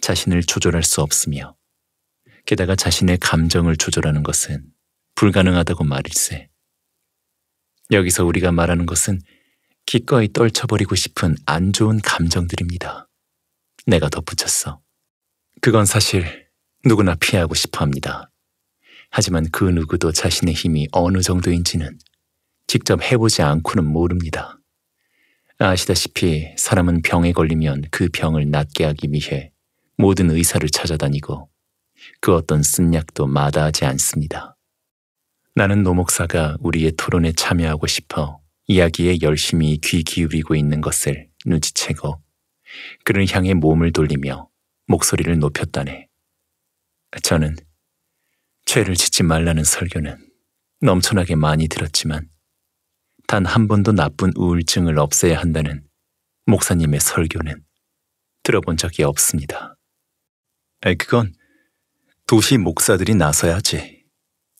자신을 조절할 수 없으며 게다가 자신의 감정을 조절하는 것은 불가능하다고 말일세. 여기서 우리가 말하는 것은 기꺼이 떨쳐버리고 싶은 안 좋은 감정들입니다. 내가 덧붙였어. 그건 사실 누구나 피하고 싶어 합니다. 하지만 그 누구도 자신의 힘이 어느 정도인지는 직접 해보지 않고는 모릅니다. 아시다시피 사람은 병에 걸리면 그 병을 낫게 하기 위해 모든 의사를 찾아다니고 그 어떤 쓴약도 마다하지 않습니다. 나는 노목사가 우리의 토론에 참여하고 싶어 이야기에 열심히 귀 기울이고 있는 것을 눈치채고 그를 향해 몸을 돌리며 목소리를 높였다네. 저는 죄를 짓지 말라는 설교는 넘쳐나게 많이 들었지만 단 한 번도 나쁜 우울증을 없애야 한다는 목사님의 설교는 들어본 적이 없습니다. 그건 도시 목사들이 나서야지.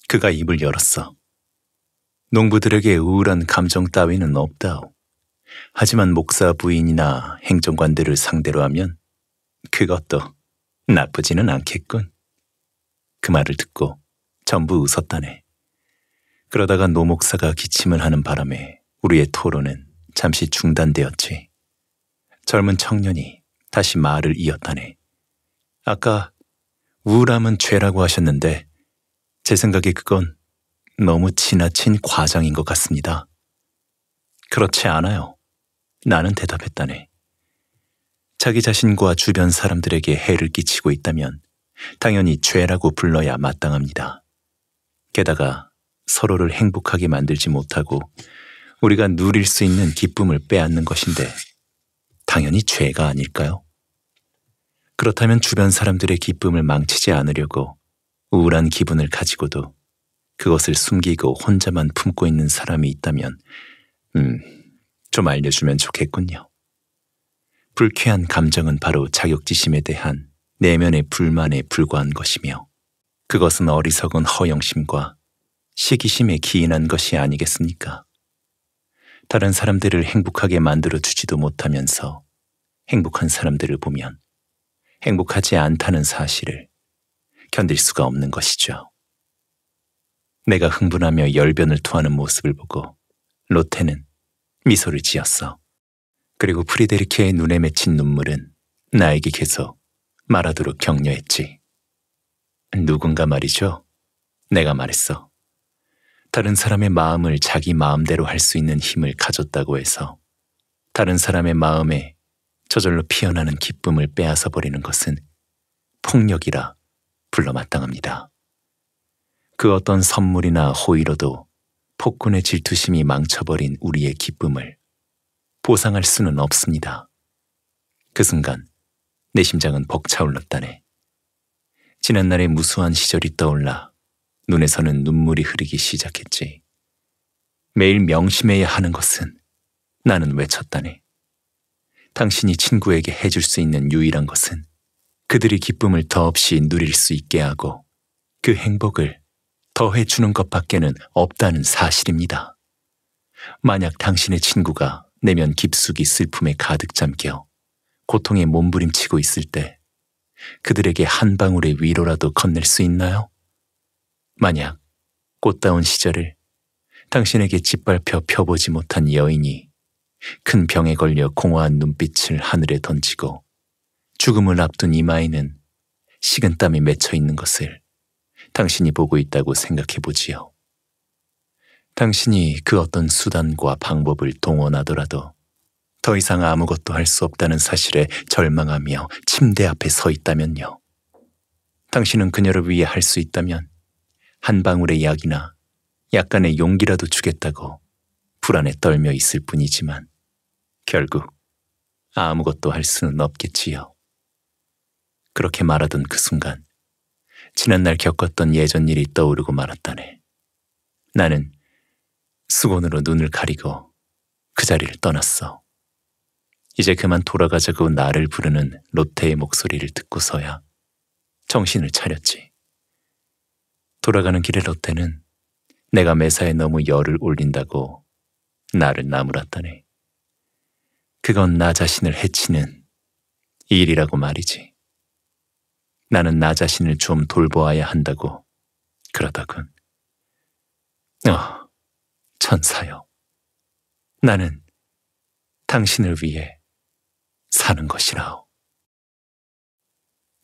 그가 입을 열었어. 농부들에게 우울한 감정 따위는 없다오. 하지만 목사 부인이나 행정관들을 상대로 하면 그것도 나쁘지는 않겠군. 그 말을 듣고 전부 웃었다네. 그러다가 노 목사가 기침을 하는 바람에 우리의 토론은 잠시 중단되었지. 젊은 청년이 다시 말을 이었다네. 아까 우울함은 죄라고 하셨는데 제 생각에 그건 너무 지나친 과장인 것 같습니다. 그렇지 않아요. 나는 대답했다네. 자기 자신과 주변 사람들에게 해를 끼치고 있다면 당연히 죄라고 불러야 마땅합니다. 게다가 서로를 행복하게 만들지 못하고 우리가 누릴 수 있는 기쁨을 빼앗는 것인데 당연히 죄가 아닐까요? 그렇다면 주변 사람들의 기쁨을 망치지 않으려고 우울한 기분을 가지고도 그것을 숨기고 혼자만 품고 있는 사람이 있다면, 음, 좀 알려주면 좋겠군요. 불쾌한 감정은 바로 자격지심에 대한 내면의 불만에 불과한 것이며, 그것은 어리석은 허영심과 시기심에 기인한 것이 아니겠습니까? 다른 사람들을 행복하게 만들어 주지도 못하면서 행복한 사람들을 보면 행복하지 않다는 사실을 견딜 수가 없는 것이죠. 내가 흥분하며 열변을 토하는 모습을 보고 로테는 미소를 지었어. 그리고 프리데리케의 눈에 맺힌 눈물은 나에게 계속 말하도록 격려했지. 누군가 말이죠. 내가 말했어. 다른 사람의 마음을 자기 마음대로 할 수 있는 힘을 가졌다고 해서 다른 사람의 마음에 저절로 피어나는 기쁨을 빼앗아 버리는 것은 폭력이라 불러 마땅합니다. 그 어떤 선물이나 호의로도 폭군의 질투심이 망쳐버린 우리의 기쁨을 보상할 수는 없습니다. 그 순간 내 심장은 벅차올랐다네. 지난날의 무수한 시절이 떠올라 눈에서는 눈물이 흐르기 시작했지. 매일 명심해야 하는 것은 나는 외쳤다네. 당신이 친구에게 해줄 수 있는 유일한 것은 그들이 기쁨을 더없이 누릴 수 있게 하고 그 행복을 더해주는 것밖에는 없다는 사실입니다. 만약 당신의 친구가 내면 깊숙이 슬픔에 가득 잠겨 고통에 몸부림치고 있을 때 그들에게 한 방울의 위로라도 건넬 수 있나요? 만약 꽃다운 시절을 당신에게 짓밟혀 펴보지 못한 여인이 큰 병에 걸려 공허한 눈빛을 하늘에 던지고 죽음을 앞둔 이마에는 식은 땀이 맺혀 있는 것을 당신이 보고 있다고 생각해 보지요. 당신이 그 어떤 수단과 방법을 동원하더라도 더 이상 아무것도 할 수 없다는 사실에 절망하며 침대 앞에 서 있다면요. 당신은 그녀를 위해 할 수 있다면 한 방울의 약이나 약간의 용기라도 주겠다고 불안에 떨며 있을 뿐이지만 결국 아무것도 할 수는 없겠지요. 그렇게 말하던 그 순간 지난날 겪었던 예전 일이 떠오르고 말았다네. 나는 수건으로 눈을 가리고 그 자리를 떠났어. 이제 그만 돌아가자고 나를 부르는 롯데의 목소리를 듣고서야 정신을 차렸지. 돌아가는 길에 롯데는 내가 매사에 너무 열을 올린다고 나를 나무랐다네. 그건 나 자신을 해치는 일이라고 말이지. 나는 나 자신을 좀 돌보아야 한다고 그러더군. 어, 천사여. 나는 당신을 위해 사는 것이라오.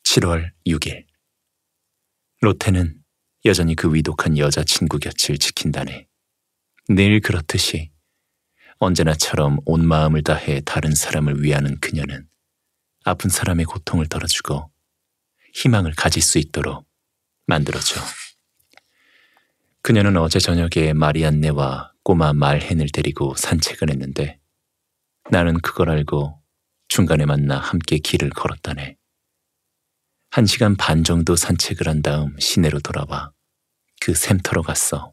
7월 6일. 로테는 여전히 그 위독한 여자친구 곁을 지킨다네. 늘 그렇듯이 언제나처럼 온 마음을 다해 다른 사람을 위하는 그녀는 아픈 사람의 고통을 덜어주고 희망을 가질 수 있도록 만들어줘. 그녀는 어제 저녁에 마리안네와 꼬마 말헨을 데리고 산책을 했는데 나는 그걸 알고 중간에 만나 함께 길을 걸었다네. 한 시간 반 정도 산책을 한 다음 시내로 돌아와 그 샘터로 갔어.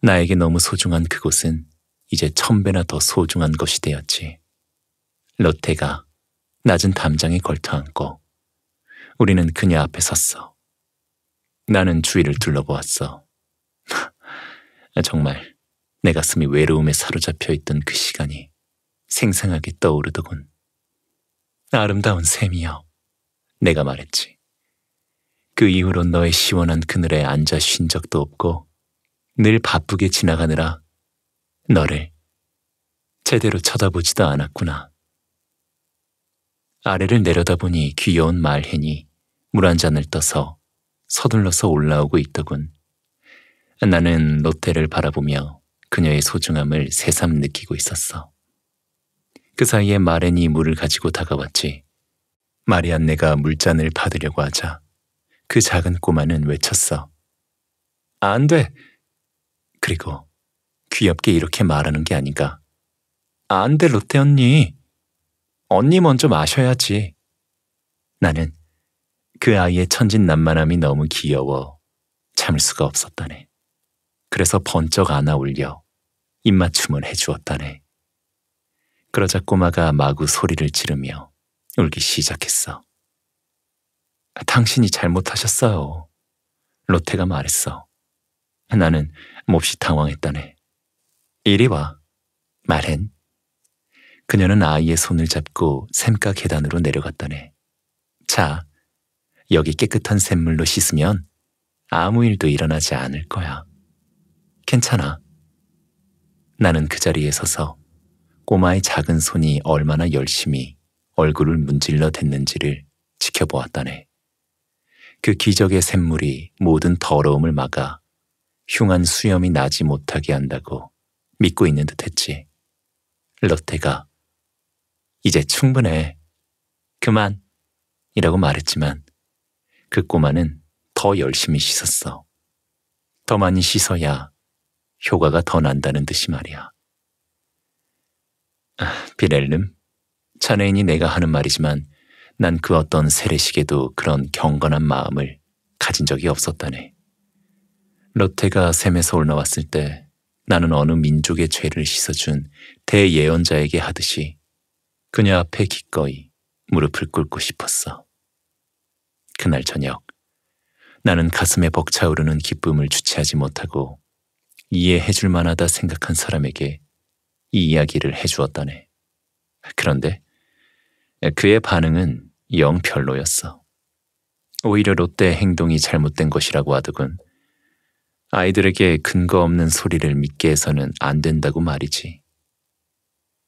나에게 너무 소중한 그곳은 이제 천배나 더 소중한 것이 되었지. 로테가 낮은 담장에 걸터앉고 우리는 그녀 앞에 섰어. 나는 주위를 둘러보았어. 정말 내 가슴이 외로움에 사로잡혀 있던 그 시간이 생생하게 떠오르더군. 아름다운 샘이여. 내가 말했지. 그 이후로 너의 시원한 그늘에 앉아 쉰 적도 없고 늘 바쁘게 지나가느라 너를 제대로 쳐다보지도 않았구나. 아래를 내려다보니 귀여운 말헨이 물 한 잔을 떠서 서둘러서 올라오고 있더군. 나는 롯데를 바라보며 그녀의 소중함을 새삼 느끼고 있었어. 그 사이에 마렌이 물을 가지고 다가왔지. 마리안네가 물잔을 받으려고 하자 그 작은 꼬마는 외쳤어. 안 돼! 그리고 귀엽게 이렇게 말하는 게 아닌가. 안 돼, 롯데 언니. 언니 먼저 마셔야지. 나는 그 아이의 천진난만함이 너무 귀여워 참을 수가 없었다네. 그래서 번쩍 안아 올려 입맞춤을 해주었다네. 그러자 꼬마가 마구 소리를 지르며 울기 시작했어. 당신이 잘못하셨어요. 롯데가 말했어. 나는 몹시 당황했다네. 이리 와. 말은 그녀는 아이의 손을 잡고 샘가 계단으로 내려갔다네. 자, 여기 깨끗한 샘물로 씻으면 아무 일도 일어나지 않을 거야. 괜찮아. 나는 그 자리에 서서 꼬마의 작은 손이 얼마나 열심히 얼굴을 문질러 댔는지를 지켜보았다네. 그 기적의 샘물이 모든 더러움을 막아 흉한 수염이 나지 못하게 한다고 믿고 있는 듯 했지. 롯데가 이제 충분해. 그만. 이라고 말했지만 그 꼬마는 더 열심히 씻었어. 더 많이 씻어야 효과가 더 난다는 듯이 말이야. 아, 비렐름, 자네인이 내가 하는 말이지만 난 그 어떤 세례식에도 그런 경건한 마음을 가진 적이 없었다네. 롯데가 샘에서 올라왔을 때 나는 어느 민족의 죄를 씻어준 대예언자에게 하듯이 그녀 앞에 기꺼이 무릎을 꿇고 싶었어. 그날 저녁 나는 가슴에 벅차오르는 기쁨을 주체하지 못하고 이해해줄 만하다 생각한 사람에게 이 이야기를 해주었다네. 그런데 그의 반응은 영 별로였어. 오히려 롯데의 행동이 잘못된 것이라고 하더군. 아이들에게 근거 없는 소리를 믿게 해서는 안 된다고 말이지.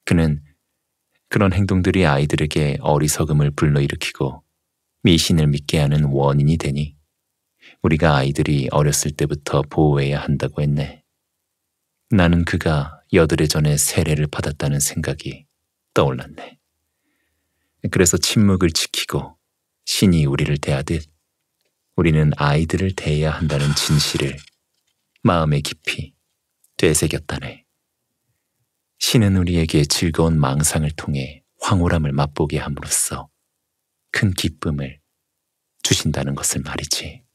그는 그런 행동들이 아이들에게 어리석음을 불러일으키고 미신을 믿게 하는 원인이 되니 우리가 아이들이 어렸을 때부터 보호해야 한다고 했네. 나는 그가 여드레 전에 세례를 받았다는 생각이 떠올랐네. 그래서 침묵을 지키고 신이 우리를 대하듯 우리는 아이들을 대해야 한다는 진실을 마음의 깊이 되새겼다네. 신은 우리에게 즐거운 망상을 통해 황홀함을 맛보게 함으로써 큰 기쁨을 주신다는 것을 말이지.